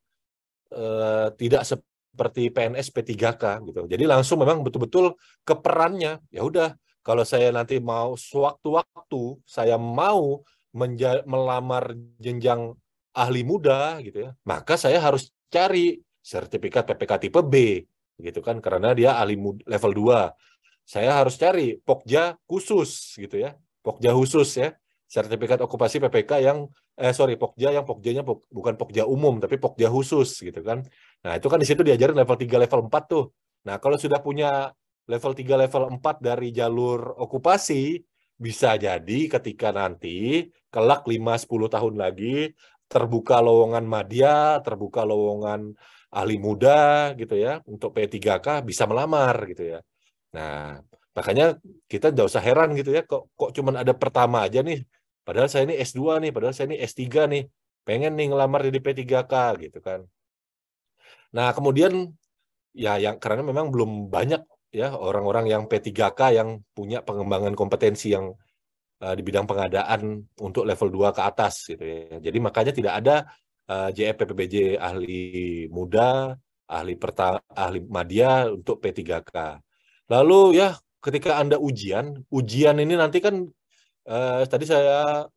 eh, tidak seperti PNS P3K gitu jadi langsung memang betul-betul keperannya ya udah kalau saya nanti mau sewaktu-waktu saya mau menja- melamar jenjang ahli muda gitu ya, maka saya harus cari sertifikat PPK tipe B gitu kan karena dia ahli muda, level 2. Saya harus cari pokja khusus gitu ya. Pokja khusus ya. Sertifikat okupasi PPK yang eh sorry pokja yang pokjanya pok, bukan pokja umum tapi pokja khusus gitu kan. Nah, itu kan di situ diajarin level 3 level 4 tuh. Nah, kalau sudah punya level 3 level 4 dari jalur okupasi bisa jadi ketika nanti kelak 5 10 tahun lagi terbuka lowongan media terbuka lowongan ahli muda gitu ya untuk P3K bisa melamar gitu ya. Nah, makanya kita tidak usah heran gitu ya kok kok cuman ada pertama aja nih. Padahal saya ini S2 nih, padahal saya ini S3 nih. Pengen nih ngelamar jadi P3K gitu kan. Nah, kemudian ya yang karena memang belum banyak ya orang-orang yang P3K yang punya pengembangan kompetensi yang uh, di bidang pengadaan untuk level 2 ke atas gitu ya. Jadi makanya tidak ada uh, eh, JFPPBJ e ahli muda, ahli perta ahli media untuk P3K. Lalu ya ketika Anda ujian, ujian ini nanti kan uh, tadi saya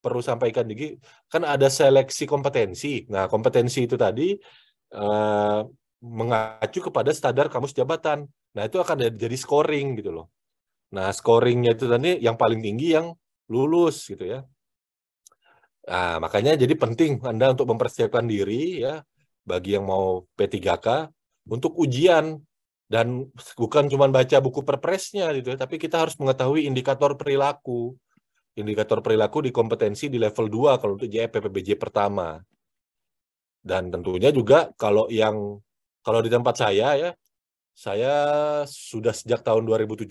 perlu sampaikan lagi kan ada seleksi kompetensi. Nah, kompetensi itu tadi uh, mengacu kepada standar kamus jabatan. Nah, itu akan jadi scoring gitu loh. Nah, scoringnya itu tadi yang paling tinggi yang lulus gitu ya. Nah, makanya jadi penting Anda untuk mempersiapkan diri ya bagi yang mau P3K untuk ujian dan bukan cuma baca buku perpresnya gitu ya, tapi kita harus mengetahui indikator perilaku. Indikator perilaku di kompetensi di level 2 kalau untuk JPPBJ pertama. Dan tentunya juga kalau yang kalau di tempat saya ya, saya sudah sejak tahun 2017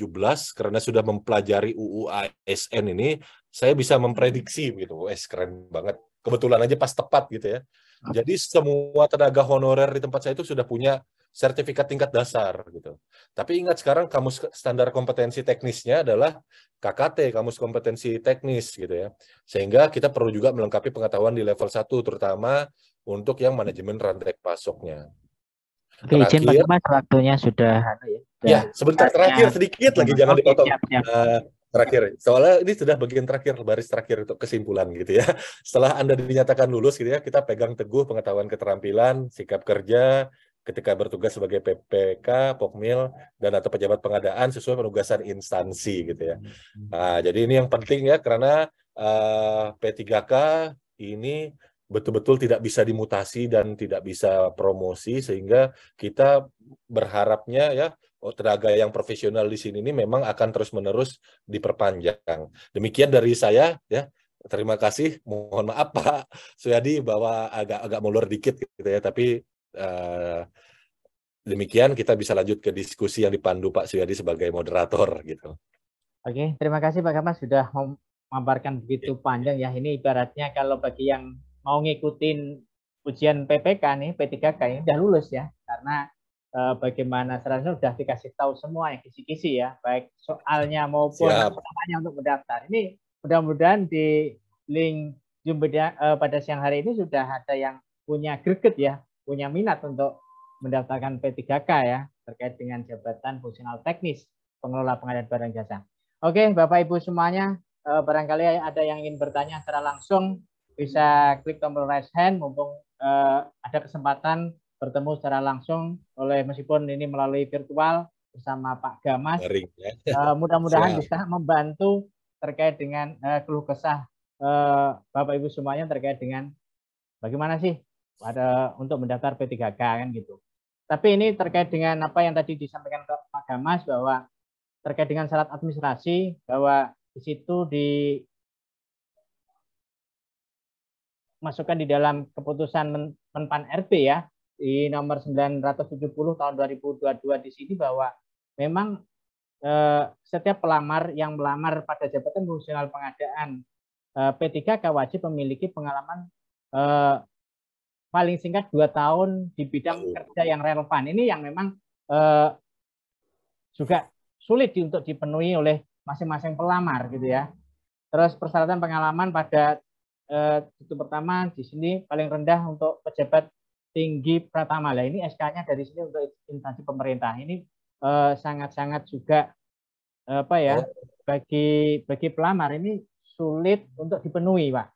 karena sudah mempelajari UU ASN ini, saya bisa memprediksi gitu. Oh, es keren banget. Kebetulan aja pas tepat gitu ya. Ah. Jadi semua tenaga honorer di tempat saya itu sudah punya sertifikat tingkat dasar gitu. Tapi ingat sekarang kamus standar kompetensi teknisnya adalah KKT, kamus kompetensi teknis gitu ya. Sehingga kita perlu juga melengkapi pengetahuan di level 1 terutama untuk yang manajemen rantai pasoknya.
Oke, terakhir. izin Pak Mas, waktunya sudah anu ya. Ya, sebentar terakhir sedikit
lagi iya, jangan dipotong. Siap, eh, terakhir. Soalnya ini sudah bagian terakhir, baris terakhir untuk kesimpulan gitu ya. Setelah Anda dinyatakan lulus gitu ya, kita pegang teguh pengetahuan keterampilan, sikap kerja, ketika bertugas sebagai PPK, Pokmil, dan atau pejabat pengadaan sesuai penugasan instansi gitu ya. Hmm. Nah, jadi ini yang penting ya, karena uh, eh, P3K ini betul-betul tidak bisa dimutasi dan tidak bisa promosi sehingga kita berharapnya ya oh, tenaga yang profesional di sini ini memang akan terus-menerus diperpanjang. Demikian dari saya ya. Terima kasih. Mohon maaf Pak Suyadi bahwa agak agak molor dikit gitu ya, tapi uh, demikian kita bisa lanjut ke diskusi yang dipandu Pak Suyadi sebagai moderator gitu.
Oke, terima kasih Pak Kamas sudah memaparkan begitu panjang ya. Ini ibaratnya kalau bagi yang mau ngikutin ujian PPK nih, P3K ini udah lulus ya, karena e, bagaimana serannya sudah dikasih tahu semua yang kisi-kisi ya, baik soalnya maupun pertamanya untuk mendaftar. Ini mudah-mudahan di link Jumbedia e, eh, pada siang hari ini sudah ada yang punya greget ya, punya minat untuk mendaftarkan P3K ya, terkait dengan jabatan fungsional teknis pengelola pengadaan barang jasa. Oke, Bapak Ibu semuanya, eh, barangkali ada yang ingin bertanya secara langsung bisa klik tombol raise hand mumpung uh, ada kesempatan bertemu secara langsung oleh meskipun ini melalui virtual bersama Pak Gamas. ya. uh, mudah-mudahan bisa membantu terkait dengan uh, keluh kesah uh, Bapak Ibu semuanya terkait dengan bagaimana sih pada untuk mendaftar P3K kan gitu. Tapi ini terkait dengan apa yang tadi disampaikan ke Pak Gamas bahwa terkait dengan syarat administrasi bahwa di situ di masukkan di dalam keputusan Men Menpan RB ya di nomor 970 tahun 2022 di sini bahwa memang eh, setiap pelamar yang melamar pada jabatan fungsional pengadaan eh, P3K wajib memiliki pengalaman eh, paling singkat dua tahun di bidang iya. kerja yang relevan. Ini yang memang eh, juga sulit untuk dipenuhi oleh masing-masing pelamar gitu ya. Terus persyaratan pengalaman pada eh, pertama di sini paling rendah untuk pejabat tinggi pertama Lah ini SK-nya dari sini untuk instansi pemerintah. Ini eh, sangat-sangat eh, juga apa ya bagi bagi pelamar ini sulit untuk dipenuhi, Pak.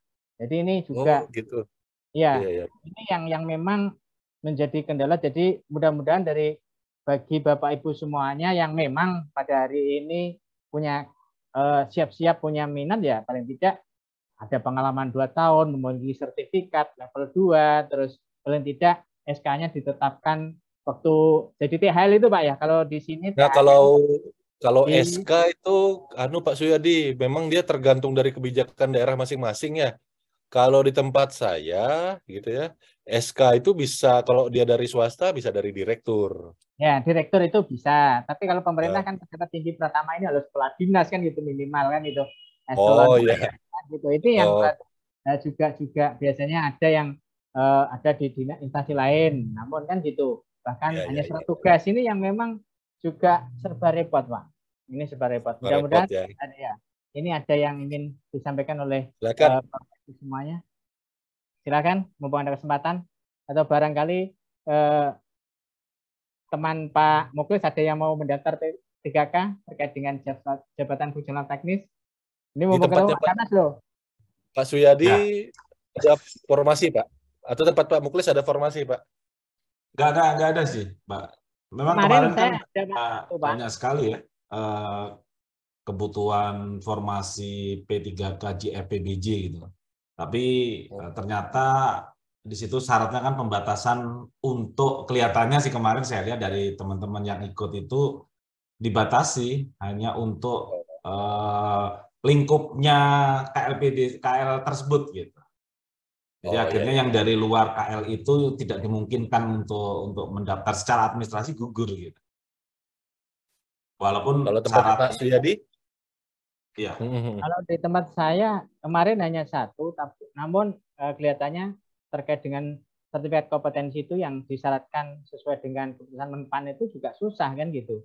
Jadi ini juga oh, gitu. Ya, ya, ya. Ini yang yang memang menjadi kendala. Jadi mudah-mudahan dari bagi Bapak Ibu semuanya yang memang pada hari ini punya eh, siap-siap uh, siap -siap punya minat ya paling tidak ada pengalaman dua tahun, memiliki sertifikat level 2, terus paling tidak SK-nya ditetapkan waktu jadi THL itu Pak ya. Kalau di sini Nah, kalau
kalau SK itu anu Pak Suyadi, memang dia tergantung dari kebijakan daerah masing-masing ya. Kalau di tempat saya gitu ya, SK itu bisa kalau dia dari swasta bisa dari direktur.
Ya, direktur itu bisa. Tapi kalau pemerintah ya. kan pejabat tinggi pertama ini harus pelatih dinas kan gitu minimal kan itu. Eselon. Oh iya. Ya gitu itu yang oh. Eh, eh, juga juga biasanya ada yang uh, ada di dinas instansi lain namun kan gitu bahkan ya, hanya ya, surat ya. tugas ini yang memang juga serba repot pak ini serba repot mudah-mudahan ya. Ada, ya ini ada yang ingin disampaikan oleh Uh, semuanya silakan mumpung ada kesempatan atau barangkali uh, teman Pak Mukul ada yang mau mendaftar 3K terkait dengan jabatan fungsional teknis
ini mau tempatnya Pak, panas loh. Pak Suyadi nah. ada formasi Pak? Atau tempat Pak Muklis ada formasi Pak? Gak, ada, gak ada sih Pak. Memang kemarin, kemarin kan ada, ah, Pak. banyak sekali ya eh, kebutuhan formasi P3K JFPBJ e gitu. Tapi uh, ternyata di situ syaratnya kan pembatasan untuk kelihatannya sih kemarin saya lihat dari teman-teman yang ikut itu dibatasi hanya untuk uh, lingkupnya KLPD KL tersebut gitu.
Jadi oh, akhirnya iya. yang
dari luar KL itu tidak dimungkinkan untuk untuk mendaftar secara administrasi gugur gitu. Walaupun kalau tempat syarat, Pak Suyadi
Iya. Hmm. Kalau di tempat saya kemarin hanya satu, tapi namun eh, kelihatannya terkait dengan sertifikat kompetensi itu yang disyaratkan sesuai dengan keputusan menpan itu juga susah kan gitu.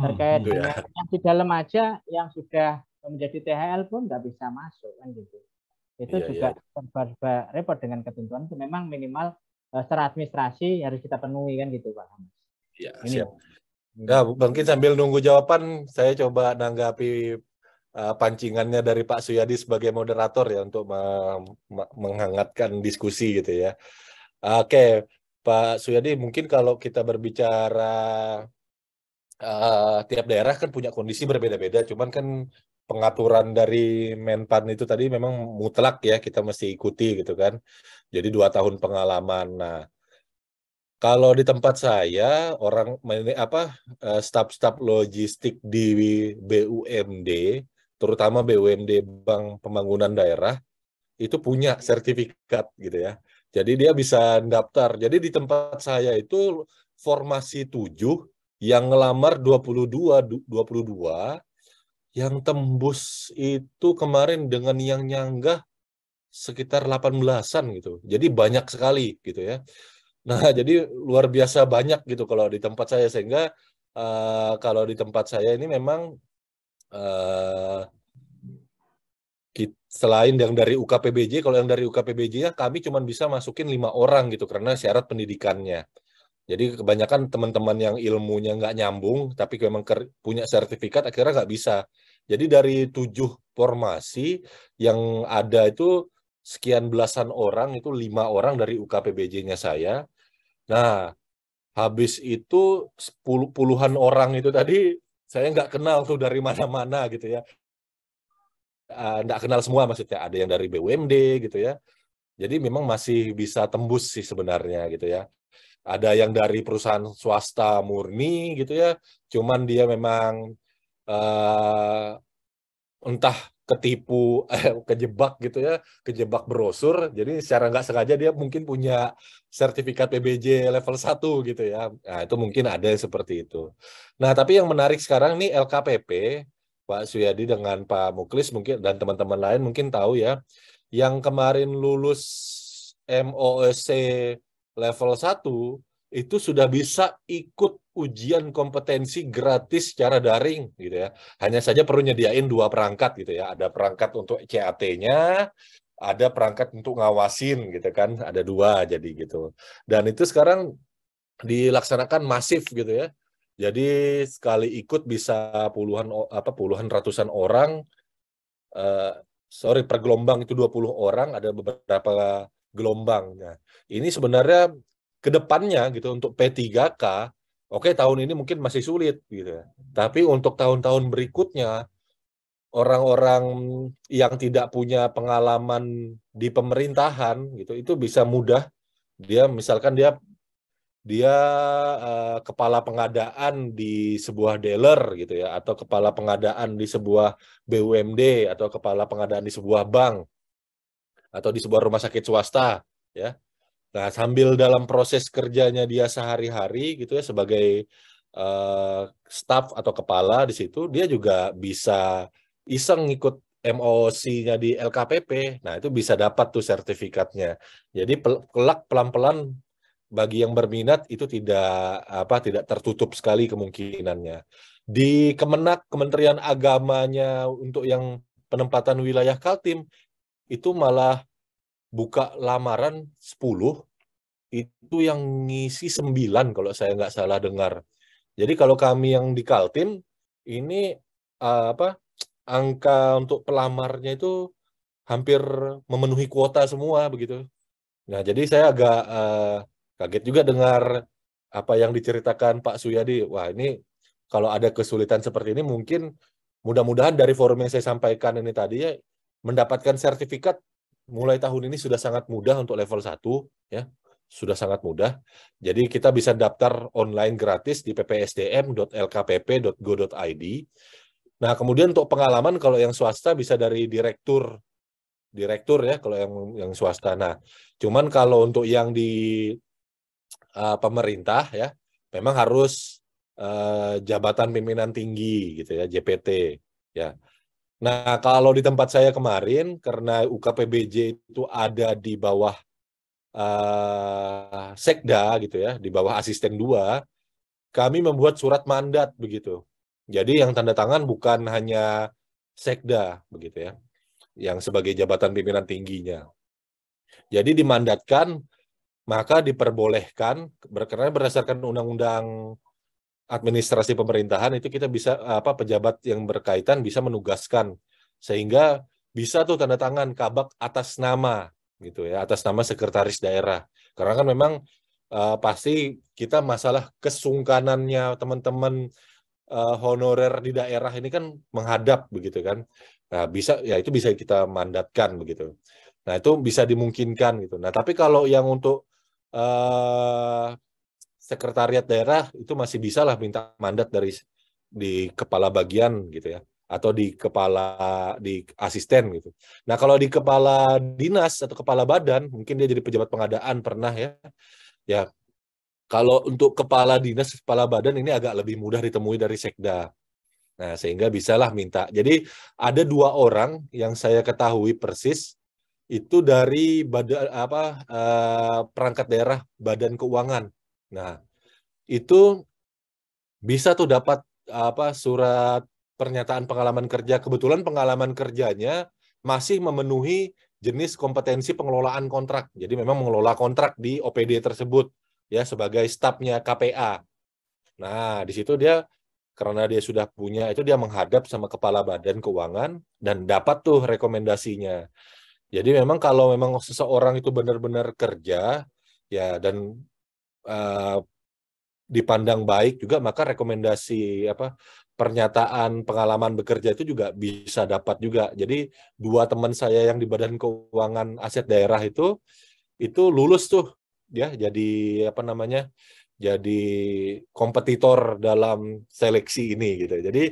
Hmm. Terkait hmm, dengan yang di dalam aja yang sudah menjadi THL pun nggak bisa masuk kan gitu. Itu iya, juga iya. repot dengan ketentuan itu memang minimal e, secara administrasi harus kita penuhi kan gitu Pak Hamas.
Iya, siap. Enggak, mungkin sambil nunggu jawaban, saya coba nanggapi e, pancingannya dari Pak Suyadi sebagai moderator ya untuk menghangatkan diskusi gitu ya. Oke, Pak Suyadi, mungkin kalau kita berbicara uh, tiap daerah kan punya kondisi berbeda-beda, cuman kan pengaturan dari Menpan itu tadi memang mutlak ya kita mesti ikuti gitu kan. Jadi dua tahun pengalaman. Nah, kalau di tempat saya orang apa eh, staf-staf logistik di BUMD, terutama BUMD Bank Pembangunan Daerah itu punya sertifikat gitu ya. Jadi dia bisa daftar. Jadi di tempat saya itu formasi tujuh yang ngelamar 22 22 yang tembus itu kemarin dengan yang nyanggah sekitar 18-an gitu. Jadi banyak sekali gitu ya. Nah, jadi luar biasa banyak gitu kalau di tempat saya sehingga uh, kalau di tempat saya ini memang uh, selain yang dari UKPBJ, kalau yang dari UKPBJ ya kami cuma bisa masukin lima orang gitu karena syarat pendidikannya. Jadi kebanyakan teman-teman yang ilmunya nggak nyambung, tapi memang punya sertifikat akhirnya nggak bisa. Jadi dari tujuh formasi yang ada itu sekian belasan orang, itu lima orang dari UKPBJ-nya saya. Nah, habis itu sepuluh, puluhan orang itu tadi saya nggak kenal tuh dari mana-mana gitu ya. Ah, nggak kenal semua maksudnya, ada yang dari BUMD gitu ya. Jadi memang masih bisa tembus sih sebenarnya gitu ya ada yang dari perusahaan swasta murni gitu ya cuman dia memang uh, entah ketipu eh, kejebak gitu ya kejebak brosur jadi secara nggak sengaja dia mungkin punya sertifikat PBJ level 1 gitu ya nah itu mungkin ada yang seperti itu nah tapi yang menarik sekarang nih LKPP Pak Suyadi dengan Pak Muklis mungkin dan teman-teman lain mungkin tahu ya yang kemarin lulus MOSC e level 1 itu sudah bisa ikut ujian kompetensi gratis secara daring gitu ya. Hanya saja perlu nyediain dua perangkat gitu ya. Ada perangkat untuk CAT-nya, ada perangkat untuk ngawasin gitu kan. Ada dua jadi gitu. Dan itu sekarang dilaksanakan masif gitu ya. Jadi sekali ikut bisa puluhan apa puluhan ratusan orang uh, sorry per gelombang itu 20 orang ada beberapa gelombangnya. ini sebenarnya ke depannya gitu untuk P3K, oke okay, tahun ini mungkin masih sulit gitu ya. Tapi untuk tahun-tahun berikutnya, orang-orang yang tidak punya pengalaman di pemerintahan gitu, itu bisa mudah dia misalkan dia dia uh, kepala pengadaan di sebuah dealer gitu ya atau kepala pengadaan di sebuah BUMD atau kepala pengadaan di sebuah bank atau di sebuah rumah sakit swasta ya Nah, sambil dalam proses kerjanya dia sehari-hari gitu ya sebagai uh, staff atau kepala di situ, dia juga bisa iseng ikut MOC-nya di LKPP. Nah, itu bisa dapat tuh sertifikatnya. Jadi kelak pelan-pelan bagi yang berminat itu tidak apa tidak tertutup sekali kemungkinannya. Di Kemenak Kementerian Agamanya untuk yang penempatan wilayah Kaltim itu malah buka lamaran 10 itu yang ngisi 9 kalau saya nggak salah dengar. Jadi kalau kami yang di Kaltim ini uh, apa angka untuk pelamarnya itu hampir memenuhi kuota semua begitu. Nah, jadi saya agak uh, kaget juga dengar apa yang diceritakan Pak Suyadi. Wah, ini kalau ada kesulitan seperti ini mungkin mudah-mudahan dari forum yang saya sampaikan ini tadi ya mendapatkan sertifikat mulai tahun ini sudah sangat mudah untuk level 1 ya sudah sangat mudah. Jadi kita bisa daftar online gratis di ppsdm.lkpp.go.id. Nah, kemudian untuk pengalaman kalau yang swasta bisa dari direktur direktur ya kalau yang yang swasta. Nah, cuman kalau untuk yang di uh, pemerintah ya memang harus uh, jabatan pimpinan tinggi gitu ya, JPT ya. Nah, kalau di tempat saya kemarin, karena UKPBJ itu ada di bawah uh, sekda gitu ya, di bawah asisten dua, kami membuat surat mandat begitu. Jadi yang tanda tangan bukan hanya sekda begitu ya, yang sebagai jabatan pimpinan tingginya. Jadi dimandatkan, maka diperbolehkan, karena berdasarkan Undang-Undang administrasi pemerintahan itu kita bisa apa pejabat yang berkaitan bisa menugaskan sehingga bisa tuh tanda tangan kabak atas nama gitu ya atas nama sekretaris daerah karena kan memang uh, pasti kita masalah kesungkanannya teman-teman uh, honorer di daerah ini kan menghadap begitu kan nah bisa ya itu bisa kita mandatkan begitu nah itu bisa dimungkinkan gitu nah tapi kalau yang untuk uh, sekretariat daerah itu masih bisa lah minta mandat dari di kepala bagian gitu ya atau di kepala di asisten gitu. Nah kalau di kepala dinas atau kepala badan mungkin dia jadi pejabat pengadaan pernah ya. Ya kalau untuk kepala dinas kepala badan ini agak lebih mudah ditemui dari sekda. Nah sehingga bisalah minta. Jadi ada dua orang yang saya ketahui persis itu dari badan apa eh, perangkat daerah badan keuangan Nah, itu bisa tuh dapat apa surat pernyataan pengalaman kerja. Kebetulan pengalaman kerjanya masih memenuhi jenis kompetensi pengelolaan kontrak. Jadi memang mengelola kontrak di OPD tersebut ya sebagai stafnya KPA. Nah, di situ dia karena dia sudah punya itu dia menghadap sama kepala badan keuangan dan dapat tuh rekomendasinya. Jadi memang kalau memang seseorang itu benar-benar kerja ya dan Eh, dipandang baik juga maka rekomendasi apa pernyataan pengalaman bekerja itu juga bisa dapat juga. Jadi dua teman saya yang di Badan Keuangan Aset Daerah itu itu lulus tuh ya jadi apa namanya? jadi kompetitor dalam seleksi ini gitu. Jadi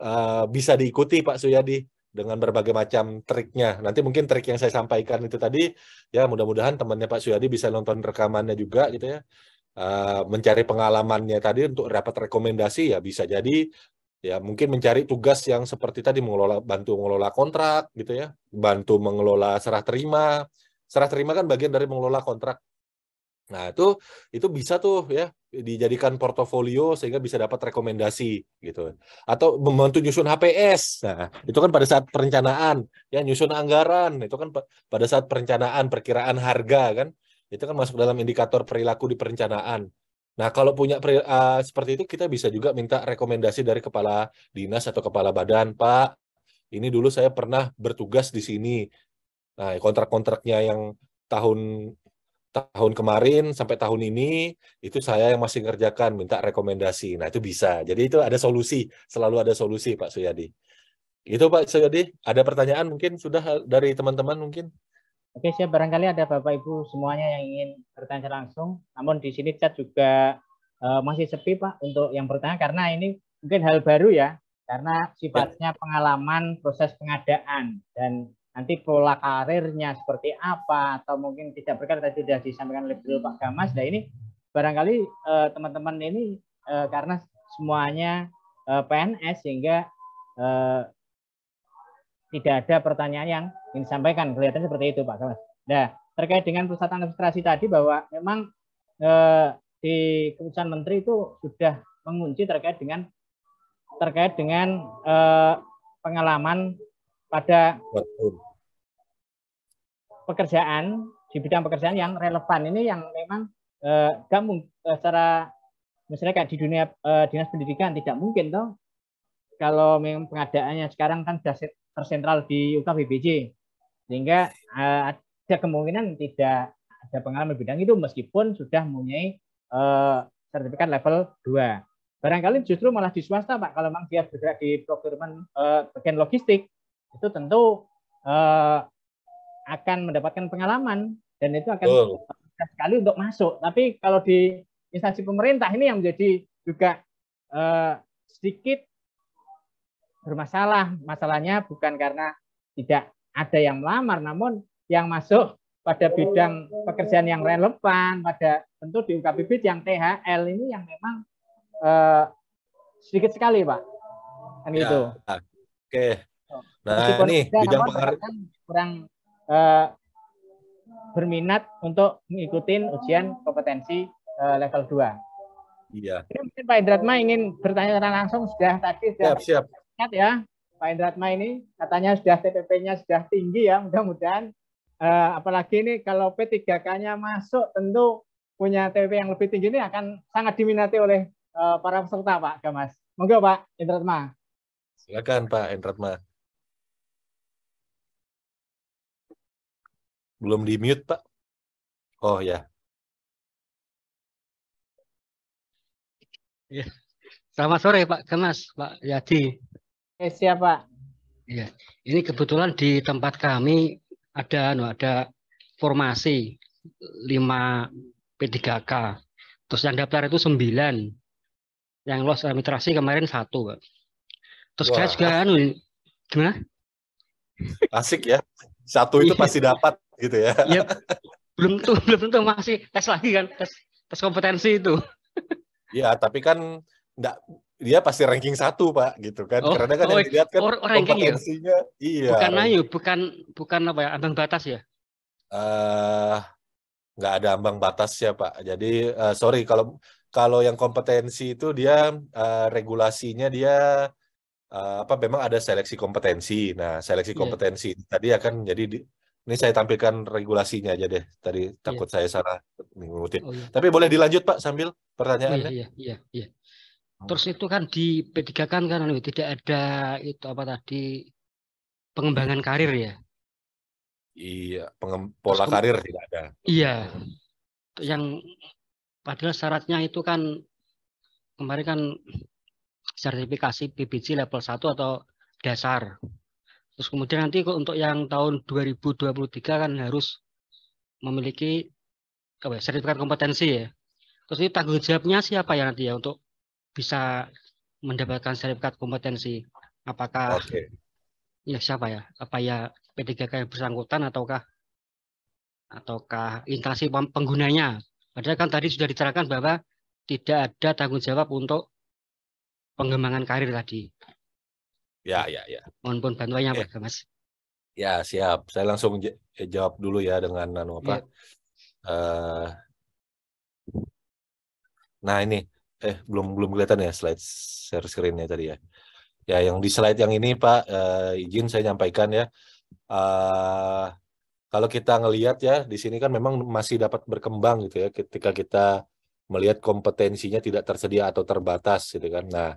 uh, bisa diikuti Pak Suyadi dengan berbagai macam triknya. Nanti mungkin trik yang saya sampaikan itu tadi, ya mudah-mudahan temannya Pak Suyadi bisa nonton rekamannya juga gitu ya. Uh, mencari pengalamannya tadi untuk dapat rekomendasi ya bisa jadi ya mungkin mencari tugas yang seperti tadi mengelola bantu mengelola kontrak gitu ya bantu mengelola serah terima serah terima kan bagian dari mengelola kontrak Nah, itu itu bisa tuh ya dijadikan portofolio sehingga bisa dapat rekomendasi gitu. Atau membantu nyusun HPS. Nah, itu kan pada saat perencanaan, ya nyusun anggaran, itu kan pada saat perencanaan perkiraan harga kan. Itu kan masuk dalam indikator perilaku di perencanaan. Nah, kalau punya uh, seperti itu kita bisa juga minta rekomendasi dari kepala dinas atau kepala badan, Pak. Ini dulu saya pernah bertugas di sini. Nah, kontrak-kontraknya yang tahun tahun kemarin sampai tahun ini itu saya yang masih ngerjakan minta rekomendasi. Nah, itu bisa. Jadi itu ada solusi, selalu ada solusi Pak Suyadi. Itu Pak Suyadi, ada pertanyaan mungkin sudah eh, dari teman-teman mungkin?
Oke, siap barangkali ada Bapak Ibu semuanya yang ingin bertanya langsung.
Namun di sini chat juga uh, masih sepi Pak
untuk yang bertanya karena ini mungkin hal baru ya karena ya. sifatnya pengalaman proses pengadaan dan nanti pola karirnya seperti apa atau mungkin tidak berkarir tadi sudah disampaikan oleh dulu Pak Gamas. Nah ini barangkali eh, teman-teman eh, ini eh, karena semuanya eh, PNS sehingga eh, tidak ada pertanyaan yang ingin disampaikan. Kelihatan seperti itu Pak Gamas. Nah terkait dengan pusat administrasi tadi bahwa memang eh, di keputusan Menteri itu sudah mengunci terkait dengan terkait dengan pengalaman pada pekerjaan di bidang pekerjaan yang relevan ini yang memang eh, eh, secara misalnya kayak di dunia eh, dinas pendidikan tidak mungkin toh kalau memang pengadaannya sekarang kan sudah tersentral di UKBBJ sehingga eh, ada kemungkinan tidak ada pengalaman bidang itu meskipun sudah mempunyai eh, sertifikat level 2. Barangkali justru malah di swasta Pak kalau memang dia bergerak di procurement eh, bagian logistik itu tentu eh, akan mendapatkan pengalaman dan itu akan oh. sekali untuk masuk. Tapi kalau di instansi pemerintah ini yang menjadi juga eh, sedikit bermasalah. Masalahnya bukan karena tidak ada yang melamar, namun yang masuk pada bidang pekerjaan yang relevan, pada tentu di UKBB yang THL ini yang memang eh, sedikit sekali, Pak. Kan ya, gitu.
Ah, oke. Okay. Nah, Meskipun ini bidang pekerjaan
kurang uh, berminat untuk mengikuti ujian kompetensi uh, level 2. Iya. Jadi mungkin Pak Indratma ingin bertanya langsung sudah tadi sudah siap, siap. ya. Pak Indratma ini katanya sudah TPP-nya sudah tinggi ya, mudah-mudahan uh, apalagi ini kalau P3K-nya masuk tentu punya TPP yang lebih tinggi ini akan sangat diminati oleh uh, para peserta Pak Gamas. Monggo Pak Indratma.
Silakan Pak Indratma. Belum di mute, Pak.
Oh ya.
Ya. Selamat sore Pak Kemas, Pak Yadi.
Eh, siap Pak. Iya.
Ini kebetulan di tempat kami ada no, anu, ada formasi 5 P3K. Terus yang daftar itu 9. Yang los administrasi kemarin satu, Pak. Terus Wah. saya juga anu gimana?
Asik ya. Satu itu iya. pasti dapat gitu ya. Iya.
belum tuh belum tentu masih tes lagi kan tes tes kompetensi itu.
Iya, tapi kan enggak dia pasti ranking satu pak gitu kan oh, karena kan oh, yang dilihat kan or, or ya? kompetensinya
ya? iya bukan ayu bukan bukan apa ya ambang batas ya
uh, nggak ada ambang batas ya pak jadi uh, sorry kalau kalau yang kompetensi itu dia uh, regulasinya dia uh, apa memang ada seleksi kompetensi nah seleksi iya. kompetensi yeah. tadi akan jadi di, ini saya tampilkan regulasinya aja deh. Tadi iya. takut yeah. saya salah mengutip. Oh, yeah. Tapi boleh dilanjut Pak sambil pertanyaannya. yeah, iya, iya, iya. iya.
Oh. Terus itu kan di P3 kan kan anu, tidak ada itu apa tadi pengembangan karir ya.
Iya, pengem, pola Terus, karir tidak ada.
Iya. Yang padahal syaratnya itu kan kemarin kan sertifikasi PBC level 1 atau dasar. Terus kemudian nanti untuk yang tahun 2023 kan harus memiliki apa ya, sertifikat kompetensi ya. Terus ini tanggung jawabnya siapa ya nanti ya untuk bisa mendapatkan sertifikat kompetensi? Apakah okay. ya siapa ya? Apa ya P3K yang bersangkutan ataukah ataukah instansi penggunanya? Padahal kan tadi sudah diterangkan bahwa tidak ada tanggung jawab untuk pengembangan karir tadi. Ya, iya. ya, ya. Mohon pun bantuannya apa, eh, Mas?
Ya, siap. Saya langsung eh, jawab dulu ya dengan anu apa. Ya. Uh, nah, ini eh belum belum kelihatan ya slide share screen-nya tadi ya. Ya, yang di slide yang ini Pak, uh, izin saya nyampaikan ya. Uh, kalau kita ngelihat ya, di sini kan memang masih dapat berkembang gitu ya ketika kita melihat kompetensinya tidak tersedia atau terbatas gitu kan. Nah,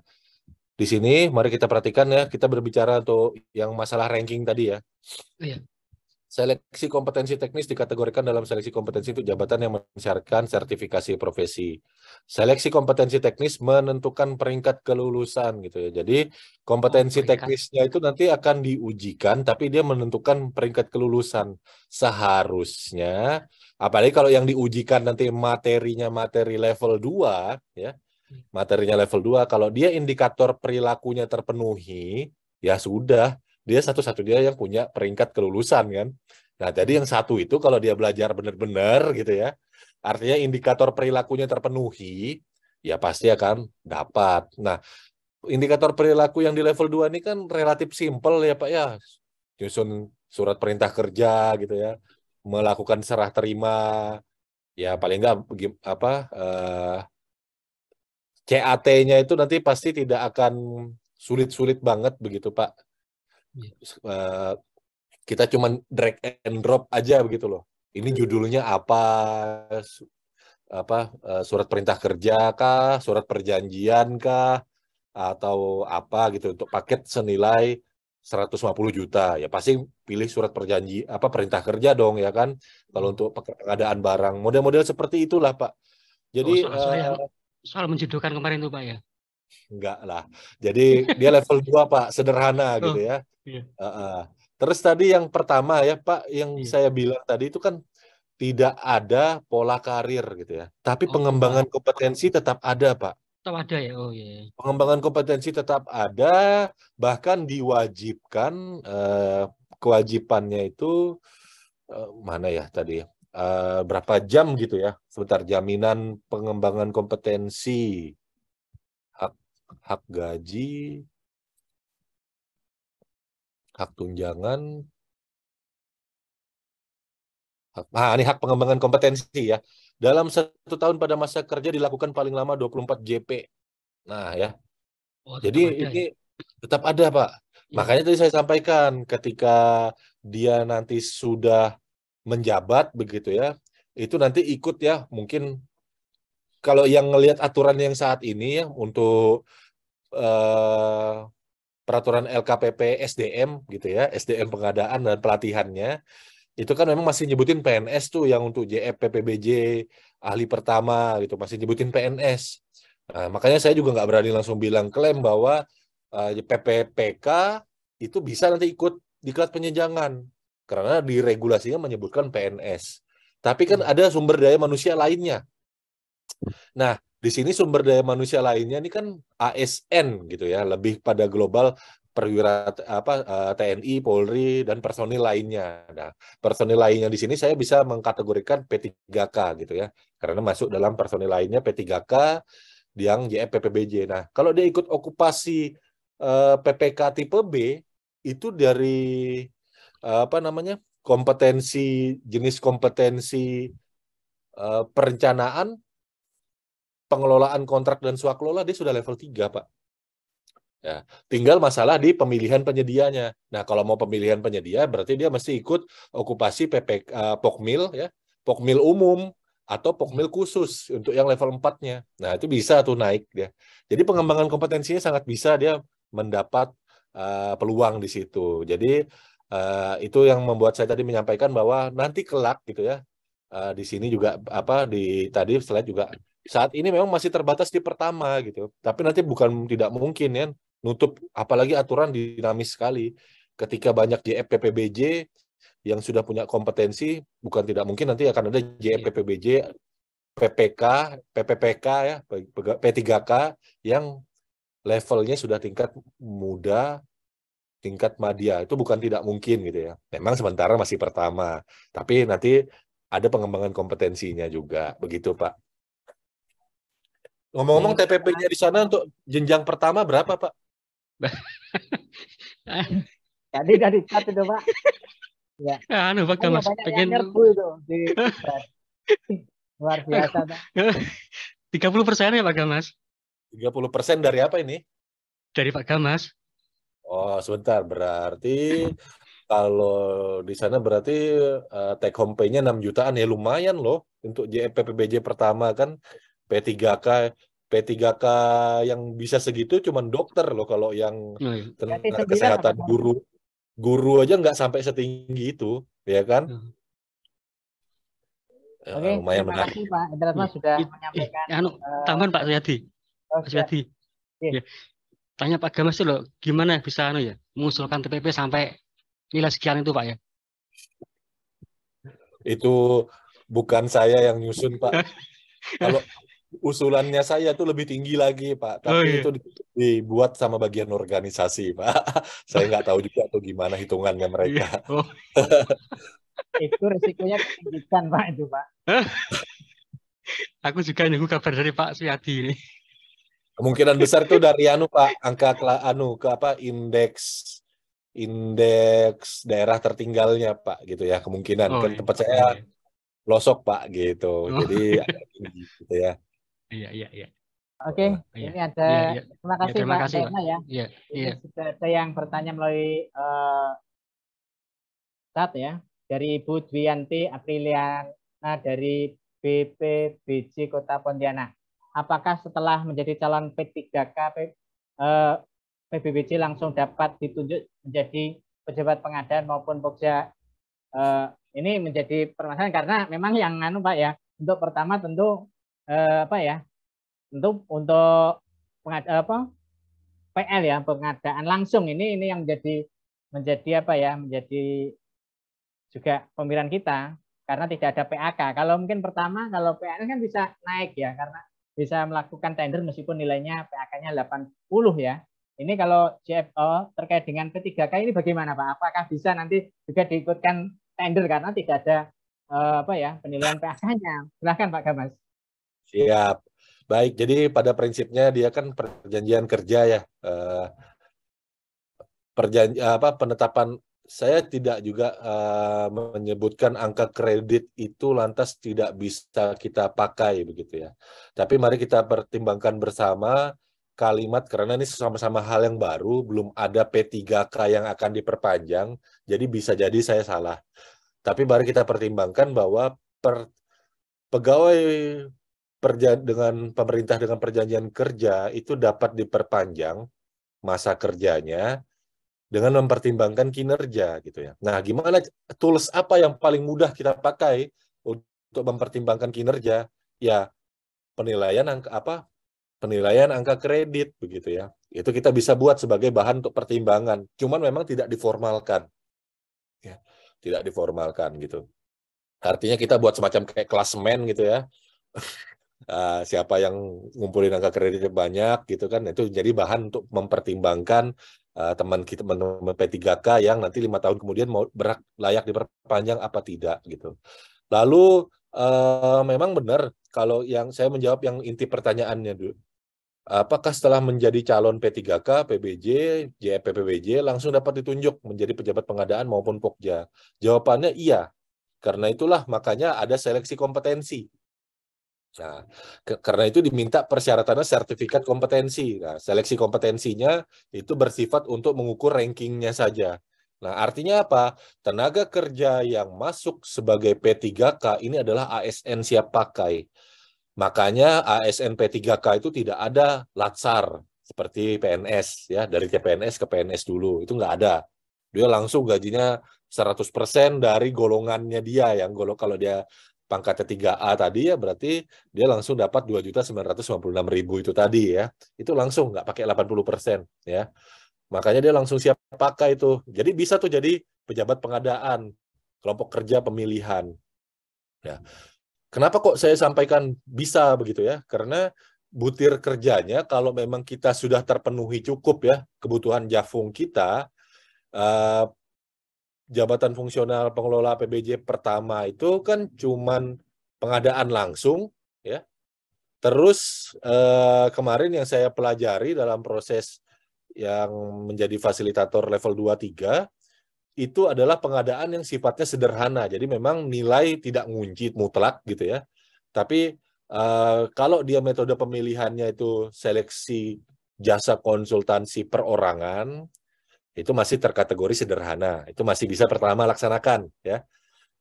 di sini mari kita perhatikan ya kita berbicara untuk yang masalah ranking tadi ya. Iya. Seleksi kompetensi teknis dikategorikan dalam seleksi kompetensi untuk jabatan yang mensyaratkan sertifikasi profesi. Seleksi kompetensi teknis menentukan peringkat kelulusan gitu ya. Jadi kompetensi oh, teknisnya itu nanti akan diujikan, tapi dia menentukan peringkat kelulusan seharusnya. Apalagi kalau yang diujikan nanti materinya materi level 2 ya materinya level 2 kalau dia indikator perilakunya terpenuhi ya sudah dia satu-satunya yang punya peringkat kelulusan kan nah jadi yang satu itu kalau dia belajar benar-benar gitu ya artinya indikator perilakunya terpenuhi ya pasti akan dapat nah indikator perilaku yang di level 2 ini kan relatif simple ya Pak ya nyusun surat perintah kerja gitu ya melakukan serah terima ya paling enggak apa eh, CAT-nya itu nanti pasti tidak akan sulit-sulit banget begitu Pak. Ya. kita cuman drag and drop aja begitu loh. Ini iya. judulnya apa? apa eh, surat perintah kerja kah, surat perjanjian kah atau apa gitu untuk paket senilai 150 juta. Ya pasti pilih surat perjanji apa perintah kerja dong ya kan. Kalau hmm. untuk pengadaan barang model-model seperti itulah Pak. Jadi oh, Uh,
soal menjodohkan kemarin tuh Pak ya?
Enggak lah. Jadi dia level 2 Pak, sederhana oh, gitu ya. Iya. Uh -uh. Terus tadi yang pertama ya Pak, yang iya. saya bilang tadi itu kan tidak ada pola karir gitu ya. Tapi oh, pengembangan oh. kompetensi tetap ada Pak.
Tetap ada ya, oh
iya. iya. Pengembangan kompetensi tetap ada, bahkan diwajibkan uh, kewajibannya itu uh, mana ya tadi ya? uh, berapa jam gitu ya sebentar jaminan pengembangan kompetensi hak hak gaji hak tunjangan hak, nah ini hak pengembangan kompetensi ya dalam satu tahun pada masa kerja dilakukan paling lama 24 JP nah ya
oh, jadi ada, ya? ini
tetap ada pak iya. makanya tadi saya sampaikan ketika dia nanti sudah menjabat begitu ya itu nanti ikut ya mungkin kalau yang ngelihat aturan yang saat ini ya untuk eh, peraturan LKPP SDM gitu ya SDM pengadaan dan pelatihannya itu kan memang masih nyebutin PNS tuh yang untuk JF e PPBJ ahli pertama gitu masih nyebutin PNS nah, makanya saya juga nggak berani langsung bilang klaim bahwa eh, PPPK itu bisa nanti ikut diklat penyejangan karena di regulasinya menyebutkan PNS. Tapi kan hmm. ada sumber daya manusia lainnya. Nah, di sini sumber daya manusia lainnya ini kan ASN gitu ya, lebih pada global perwira apa eh, TNI, Polri dan personil lainnya. Nah, personil lainnya di sini saya bisa mengkategorikan P3K gitu ya. Karena masuk dalam personil lainnya P3K yang JPPBJ. Eh, nah, kalau dia ikut okupasi eh, PPK tipe B itu dari apa namanya kompetensi jenis kompetensi uh, perencanaan pengelolaan kontrak dan swakelola dia sudah level 3 pak ya tinggal masalah di pemilihan penyedianya nah kalau mau pemilihan penyedia berarti dia mesti ikut okupasi ppk uh, eh, pokmil ya pokmil umum atau pokmil khusus untuk yang level 4-nya nah itu bisa tuh naik dia jadi pengembangan kompetensinya sangat bisa dia mendapat uh, peluang di situ jadi uh, itu yang membuat saya tadi menyampaikan bahwa nanti kelak gitu ya uh, di sini juga apa di tadi slide juga saat ini memang masih terbatas di pertama gitu tapi nanti bukan tidak mungkin ya nutup apalagi aturan dinamis sekali ketika banyak JFPPBJ yang sudah punya kompetensi bukan tidak mungkin nanti akan ada JFPPBJ PPK PPPK ya P3K yang levelnya sudah tingkat muda tingkat media itu bukan tidak mungkin gitu ya. Memang sementara masih pertama, tapi nanti ada pengembangan kompetensinya juga, begitu Pak. Ngomong-ngomong iya. TPP-nya di sana untuk jenjang pertama berapa Pak? Tadi dari satu itu Pak. Ya. Anu Pak Kamas pengen itu
di
luar biasa Pak. 30 persen ya Pak Kamas? 30 persen dari apa ini? Dari Pak Kamas. Oh, sebentar. Berarti kalau di sana berarti uh, take home pay-nya 6 jutaan ya lumayan loh untuk JPPBJ pertama kan P3K P3K yang bisa segitu cuman dokter loh kalau yang hmm. kesehatan guru guru aja nggak sampai setinggi itu ya kan hmm. uh, lumayan terima kasih
Pak Endrasma hmm. sudah anu, eh, menyampaikan. Eh, anu,
tambahan Pak Suyadi. Oh, Pak Suyadi. Yeah. Iya tanya Pak Gamas itu loh, gimana bisa anu ya mengusulkan TPP sampai
nilai sekian itu Pak ya? Itu bukan saya yang nyusun Pak. Kalau usulannya saya tuh lebih tinggi lagi Pak, tapi oh, iya. itu dibuat sama bagian organisasi Pak. saya nggak tahu juga atau gimana hitungannya mereka. Iya. Oh.
itu resikonya kejutan Pak itu Pak.
Aku juga nunggu kabar dari Pak Suyadi ini
kemungkinan besar tuh dari anu pak angka anu ke apa indeks indeks daerah tertinggalnya pak gitu ya kemungkinan oh, kan iya. tempat saya iya, iya. losok pak gitu oh. jadi gitu ya iya iya iya
Oke, okay, iya, oh, iya. ini ada iya, iya. terima kasih iya, terima Pak kasih, ya. Iya, iya. Sudah ada yang bertanya melalui uh, chat ya dari Bu Dwianti nah dari BPBJ Kota Pontianak apakah setelah menjadi calon P3K PBBC eh, langsung dapat ditunjuk menjadi pejabat pengadaan maupun pokja eh, ini menjadi permasalahan karena memang yang anu Pak ya untuk pertama tentu eh, apa ya tentu untuk pengad, eh, apa PL ya pengadaan langsung ini ini yang menjadi menjadi apa ya menjadi juga pemikiran kita karena tidak ada PAK. Kalau mungkin pertama kalau PAK kan bisa naik ya karena bisa melakukan tender meskipun nilainya PAK-nya 80 ya. Ini kalau JFO terkait dengan P3K ini bagaimana Pak? Apakah bisa nanti juga diikutkan tender karena tidak ada eh, apa ya penilaian PAK-nya? Silahkan Pak Gamas.
Siap. Baik, jadi pada prinsipnya dia kan perjanjian kerja ya. Eh, perjanjian apa penetapan saya tidak juga uh, menyebutkan angka kredit itu lantas tidak bisa kita pakai begitu ya. Tapi mari kita pertimbangkan bersama kalimat karena ini sama-sama hal yang baru, belum ada P3K yang akan diperpanjang, jadi bisa jadi saya salah. Tapi mari kita pertimbangkan bahwa per, pegawai perja, dengan pemerintah dengan perjanjian kerja itu dapat diperpanjang masa kerjanya dengan mempertimbangkan kinerja gitu ya. Nah, gimana tools apa yang paling mudah kita pakai untuk mempertimbangkan kinerja? Ya, penilaian angka apa? Penilaian angka kredit begitu ya. Itu kita bisa buat sebagai bahan untuk pertimbangan. Cuman memang tidak diformalkan. Ya, tidak diformalkan gitu. Artinya kita buat semacam kayak klasmen gitu ya. Ah, siapa yang ngumpulin angka kreditnya banyak gitu kan itu jadi bahan untuk mempertimbangkan Eh, teman kita teman-teman P3K yang nanti lima tahun kemudian mau berak, layak diperpanjang apa tidak gitu. Lalu uh, memang benar kalau yang saya menjawab yang inti pertanyaannya dulu. Apakah setelah menjadi calon P3K, PBJ, JPPBJ langsung dapat ditunjuk menjadi pejabat pengadaan maupun Pokja? Jawabannya iya. Karena itulah makanya ada seleksi kompetensi Nah, ke, karena itu diminta persyaratannya sertifikat kompetensi. Nah, seleksi kompetensinya itu bersifat untuk mengukur rankingnya saja. Nah, artinya apa? Tenaga kerja yang masuk sebagai P3K ini adalah ASN siap pakai. Makanya ASN P3K itu tidak ada latsar seperti PNS ya, dari CPNS ke PNS dulu. Itu nggak ada. Dia langsung gajinya 100% dari golongannya dia yang golok kalau dia pangkatnya 3A tadi ya berarti dia langsung dapat dua ribu itu tadi ya. Itu langsung nggak pakai 80% ya. Makanya dia langsung siap pakai itu. Jadi bisa tuh jadi pejabat pengadaan, kelompok kerja pemilihan. Ya. Kenapa kok saya sampaikan bisa begitu ya? Karena butir kerjanya kalau memang kita sudah terpenuhi cukup ya kebutuhan jafung kita, eh, jabatan fungsional pengelola PBJ pertama itu kan cuman pengadaan langsung ya. Terus eh, kemarin yang saya pelajari dalam proses yang menjadi fasilitator level 2 3 itu adalah pengadaan yang sifatnya sederhana. Jadi memang nilai tidak ngunci mutlak gitu ya. Tapi eh, kalau dia metode pemilihannya itu seleksi jasa konsultansi perorangan, itu masih terkategori sederhana itu masih bisa pertama laksanakan ya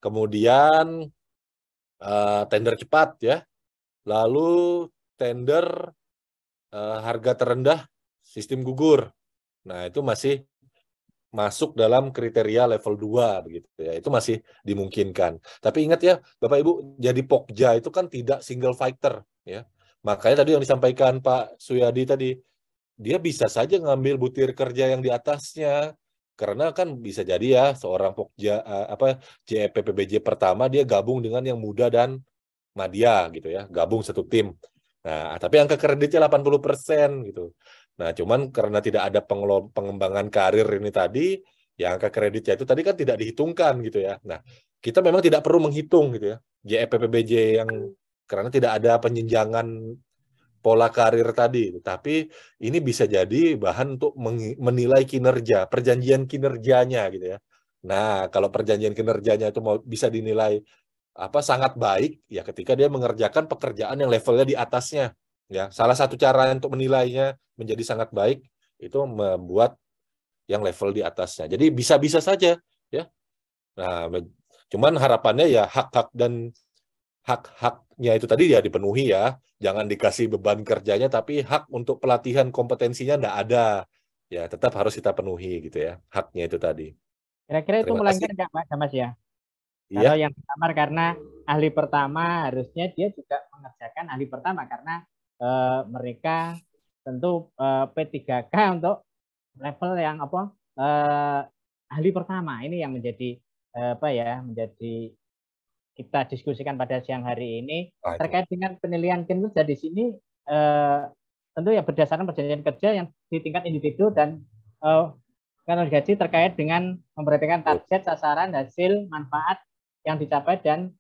kemudian uh, tender cepat ya lalu tender uh, harga terendah sistem gugur nah itu masih masuk dalam kriteria level 2 begitu ya. Itu masih dimungkinkan. Tapi ingat ya, Bapak Ibu, jadi pokja itu kan tidak single fighter ya. Makanya tadi yang disampaikan Pak Suyadi tadi, dia bisa saja ngambil butir kerja yang di atasnya karena kan bisa jadi ya seorang pokja apa JPPBJ pertama dia gabung dengan yang muda dan Madia gitu ya gabung satu tim nah tapi angka kreditnya 80% gitu nah cuman karena tidak ada pengembangan karir ini tadi ya angka kreditnya itu tadi kan tidak dihitungkan gitu ya nah kita memang tidak perlu menghitung gitu ya JPPBJ yang karena tidak ada penjenjangan pola karir tadi. Tapi ini bisa jadi bahan untuk menilai kinerja, perjanjian kinerjanya gitu ya. Nah, kalau perjanjian kinerjanya itu mau bisa dinilai apa sangat baik ya ketika dia mengerjakan pekerjaan yang levelnya di atasnya ya. Salah satu cara untuk menilainya menjadi sangat baik itu membuat yang level di atasnya. Jadi bisa-bisa saja ya. Nah, cuman harapannya ya hak-hak dan hak-hak haknya itu tadi ya dipenuhi ya. Jangan dikasih beban kerjanya tapi hak untuk pelatihan kompetensinya tidak ada. Ya, tetap harus kita penuhi gitu ya. Haknya itu tadi.
Kira-kira itu melanggar nggak Mas, ya, Mas ya? Iya. Kalau yang pertama karena ahli pertama harusnya dia juga mengerjakan ahli pertama karena e, mereka tentu e, eh, P3K untuk level yang apa? E, ahli pertama ini yang menjadi apa ya menjadi kita diskusikan pada siang hari ini terkait dengan penilaian kinerja di sini eh, tentu ya berdasarkan perjanjian kerja yang di tingkat individu dan eh, gaji terkait dengan memperhatikan target, sasaran, hasil, manfaat yang dicapai dan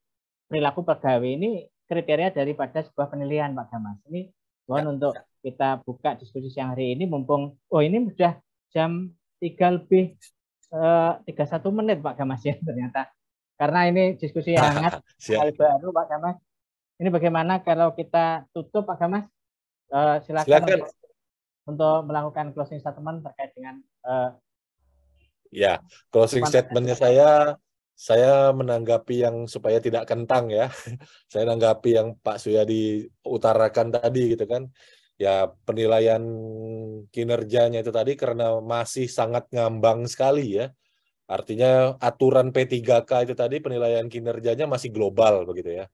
perilaku pegawai ini kriteria daripada sebuah penilaian Pak Damas Ini mohon ya, untuk ya. kita buka diskusi siang hari ini mumpung oh ini sudah jam tiga lebih eh, tiga satu satu menit Pak Gamas ya ternyata karena ini diskusi yang hangat hal baru Pak Kamas. Ini bagaimana kalau kita tutup Pak Kamas? Uh, silakan, silakan. Untuk, untuk melakukan closing statement terkait dengan
uh, Ya, closing statementnya saya, saya menanggapi yang supaya tidak kentang ya. saya menanggapi yang Pak Suyadi utarakan tadi gitu kan. Ya penilaian kinerjanya itu tadi karena masih sangat ngambang sekali ya. Artinya aturan P3K itu tadi penilaian kinerjanya masih global begitu ya.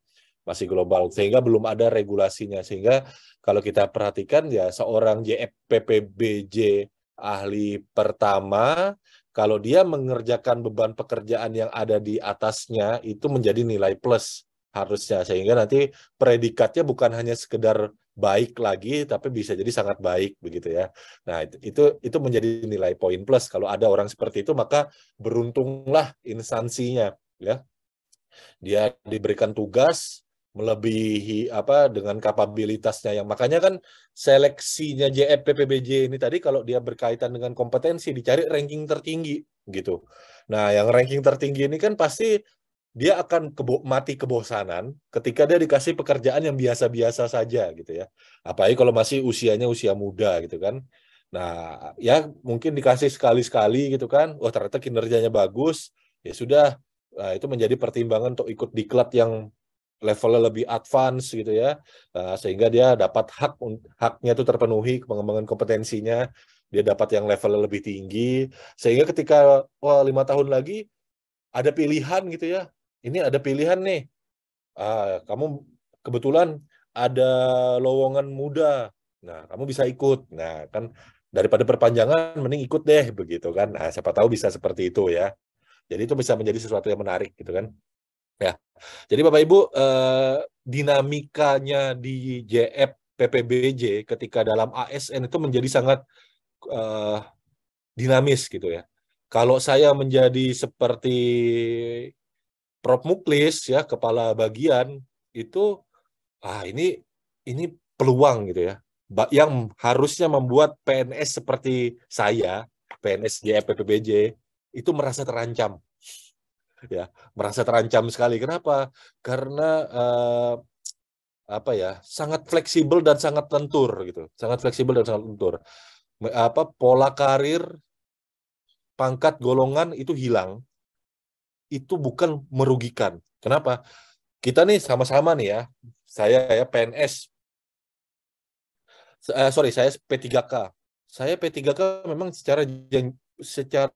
Masih global sehingga belum ada regulasinya sehingga kalau kita perhatikan ya seorang JPPBJ ahli pertama kalau dia mengerjakan beban pekerjaan yang ada di atasnya itu menjadi nilai plus harusnya sehingga nanti predikatnya bukan hanya sekedar baik lagi tapi bisa jadi sangat baik begitu ya. Nah, itu itu menjadi nilai poin plus kalau ada orang seperti itu maka beruntunglah instansinya ya. Dia diberikan tugas melebihi apa dengan kapabilitasnya yang makanya kan seleksinya JFPPBJ ini tadi kalau dia berkaitan dengan kompetensi dicari ranking tertinggi gitu. Nah, yang ranking tertinggi ini kan pasti dia akan kebo mati kebosanan ketika dia dikasih pekerjaan yang biasa-biasa saja gitu ya. Apalagi kalau masih usianya usia muda gitu kan. Nah, ya mungkin dikasih sekali-sekali gitu kan. Wah, oh, ternyata kinerjanya bagus. Ya sudah, nah, itu menjadi pertimbangan untuk ikut di klub yang levelnya lebih advance gitu ya nah, sehingga dia dapat hak haknya itu terpenuhi pengembangan kompetensinya dia dapat yang levelnya lebih tinggi sehingga ketika wah lima tahun lagi ada pilihan gitu ya ini ada pilihan nih ah, kamu kebetulan ada lowongan muda nah kamu bisa ikut nah kan daripada perpanjangan mending ikut deh begitu kan nah siapa tahu bisa seperti itu ya jadi itu bisa menjadi sesuatu yang menarik gitu kan ya jadi bapak ibu eh, dinamikanya di JF PPBJ ketika dalam ASN itu menjadi sangat eh, dinamis gitu ya kalau saya menjadi seperti Prof Muklis ya kepala bagian itu ah ini ini peluang gitu ya yang harusnya membuat PNS seperti saya PNS JPPBJ itu merasa terancam ya merasa terancam sekali kenapa karena eh, apa ya sangat fleksibel dan sangat lentur gitu sangat fleksibel dan sangat lentur apa pola karir pangkat golongan itu hilang itu bukan merugikan. Kenapa? Kita nih sama-sama nih ya, saya ya PNS, uh, eh, sorry saya P3K, saya P3K memang secara secara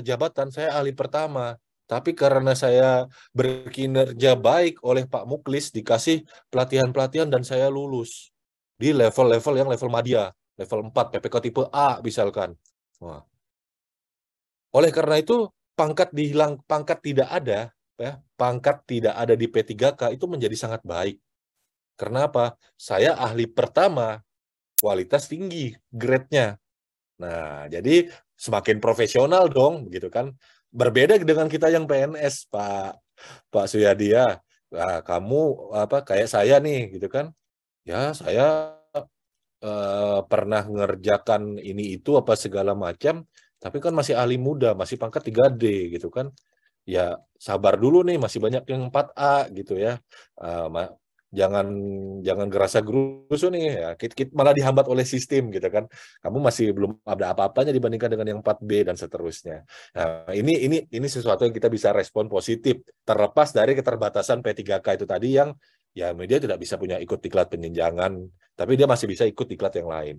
jabatan saya ahli pertama, tapi karena saya berkinerja baik oleh Pak Muklis dikasih pelatihan-pelatihan dan saya lulus di level-level yang level media, level 4 PPK tipe A misalkan. Wah. Oleh karena itu pangkat dihilang pangkat tidak ada ya, pangkat tidak ada di P3K itu menjadi sangat baik. Karena apa? Saya ahli pertama, kualitas tinggi grade-nya. Nah, jadi semakin profesional dong, begitu kan? Berbeda dengan kita yang PNS, Pak Pak Suyadia. Ya. Nah, kamu apa kayak saya nih, gitu kan? Ya, saya eh, pernah ngerjakan ini itu apa segala macam tapi kan masih ahli muda, masih pangkat 3D gitu kan. Ya sabar dulu nih, masih banyak yang 4A gitu ya. Uh, jangan jangan gerasa gerusu nih ya. Kita, -kit malah dihambat oleh sistem gitu kan. Kamu masih belum ada apa-apanya dibandingkan dengan yang 4B dan seterusnya. Nah, ini ini ini sesuatu yang kita bisa respon positif terlepas dari keterbatasan P3K itu tadi yang ya media tidak bisa punya ikut diklat penjenjangan, tapi dia masih bisa ikut diklat yang lain.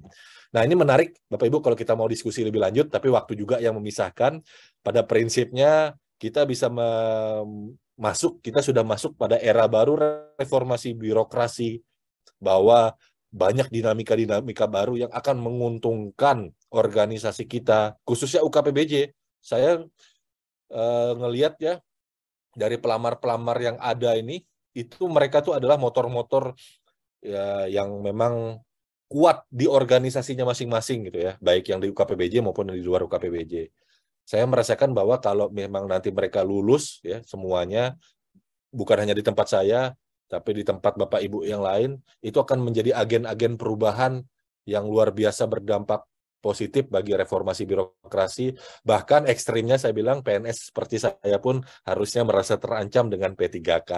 Nah ini menarik, Bapak Ibu kalau kita mau diskusi lebih lanjut, tapi waktu juga yang memisahkan pada prinsipnya kita bisa masuk, kita sudah masuk pada era baru reformasi birokrasi bahwa banyak dinamika-dinamika baru yang akan menguntungkan organisasi kita, khususnya UKPBJ. Saya eh, ngelihat ya dari pelamar-pelamar yang ada ini itu mereka tuh adalah motor-motor ya, yang memang kuat di organisasinya masing-masing gitu ya, baik yang di UKPBJ maupun di luar UKPBJ. Saya merasakan bahwa kalau memang nanti mereka lulus ya semuanya bukan hanya di tempat saya tapi di tempat Bapak Ibu yang lain itu akan menjadi agen-agen perubahan yang luar biasa berdampak positif bagi reformasi birokrasi. Bahkan ekstrimnya saya bilang PNS seperti saya pun harusnya merasa terancam dengan P3K.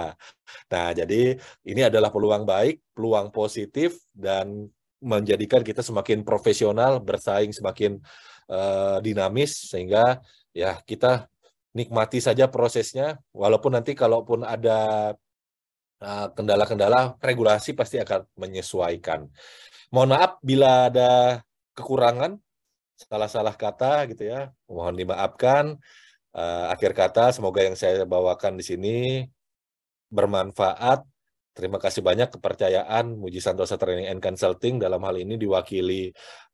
Nah, jadi ini adalah peluang baik, peluang positif, dan menjadikan kita semakin profesional, bersaing semakin uh, dinamis, sehingga ya kita nikmati saja prosesnya, walaupun nanti kalaupun ada kendala eh, kendala-kendala, regulasi pasti akan menyesuaikan. Mohon maaf bila ada kekurangan, salah-salah kata gitu ya, mohon dimaafkan. Uh, akhir kata, semoga yang saya bawakan di sini bermanfaat. Terima kasih banyak kepercayaan Muji Santosa Training and Consulting dalam hal ini diwakili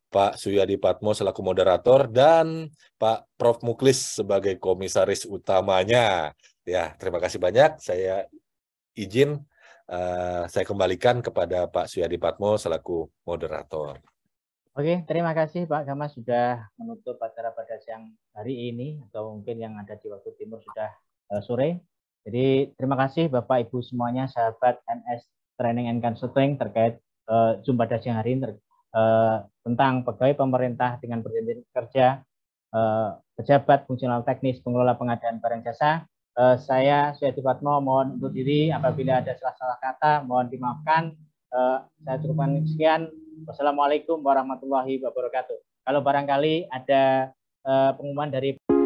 Pak Suyadi Patmo selaku moderator dan Pak Prof Muklis sebagai komisaris utamanya. Ya, terima kasih banyak. Saya izin uh, saya kembalikan kepada Pak Suyadi Patmo selaku moderator.
Oke, terima kasih Pak Gama sudah menutup acara pada siang hari ini atau mungkin yang ada di waktu timur sudah eh, sore. Jadi terima kasih Bapak Ibu semuanya sahabat MS Training and Consulting terkait uh, jumpa pada siang hari ini uh, tentang pegawai pemerintah dengan perjanjian kerja, uh, pejabat fungsional teknis pengelola pengadaan barang jasa. Uh, saya Suyati Fatmo mohon untuk diri apabila ada salah-salah kata mohon dimaafkan. Uh, saya cukupkan sekian. Wassalamualaikum warahmatullahi wabarakatuh. Kalau barangkali ada uh, pengumuman dari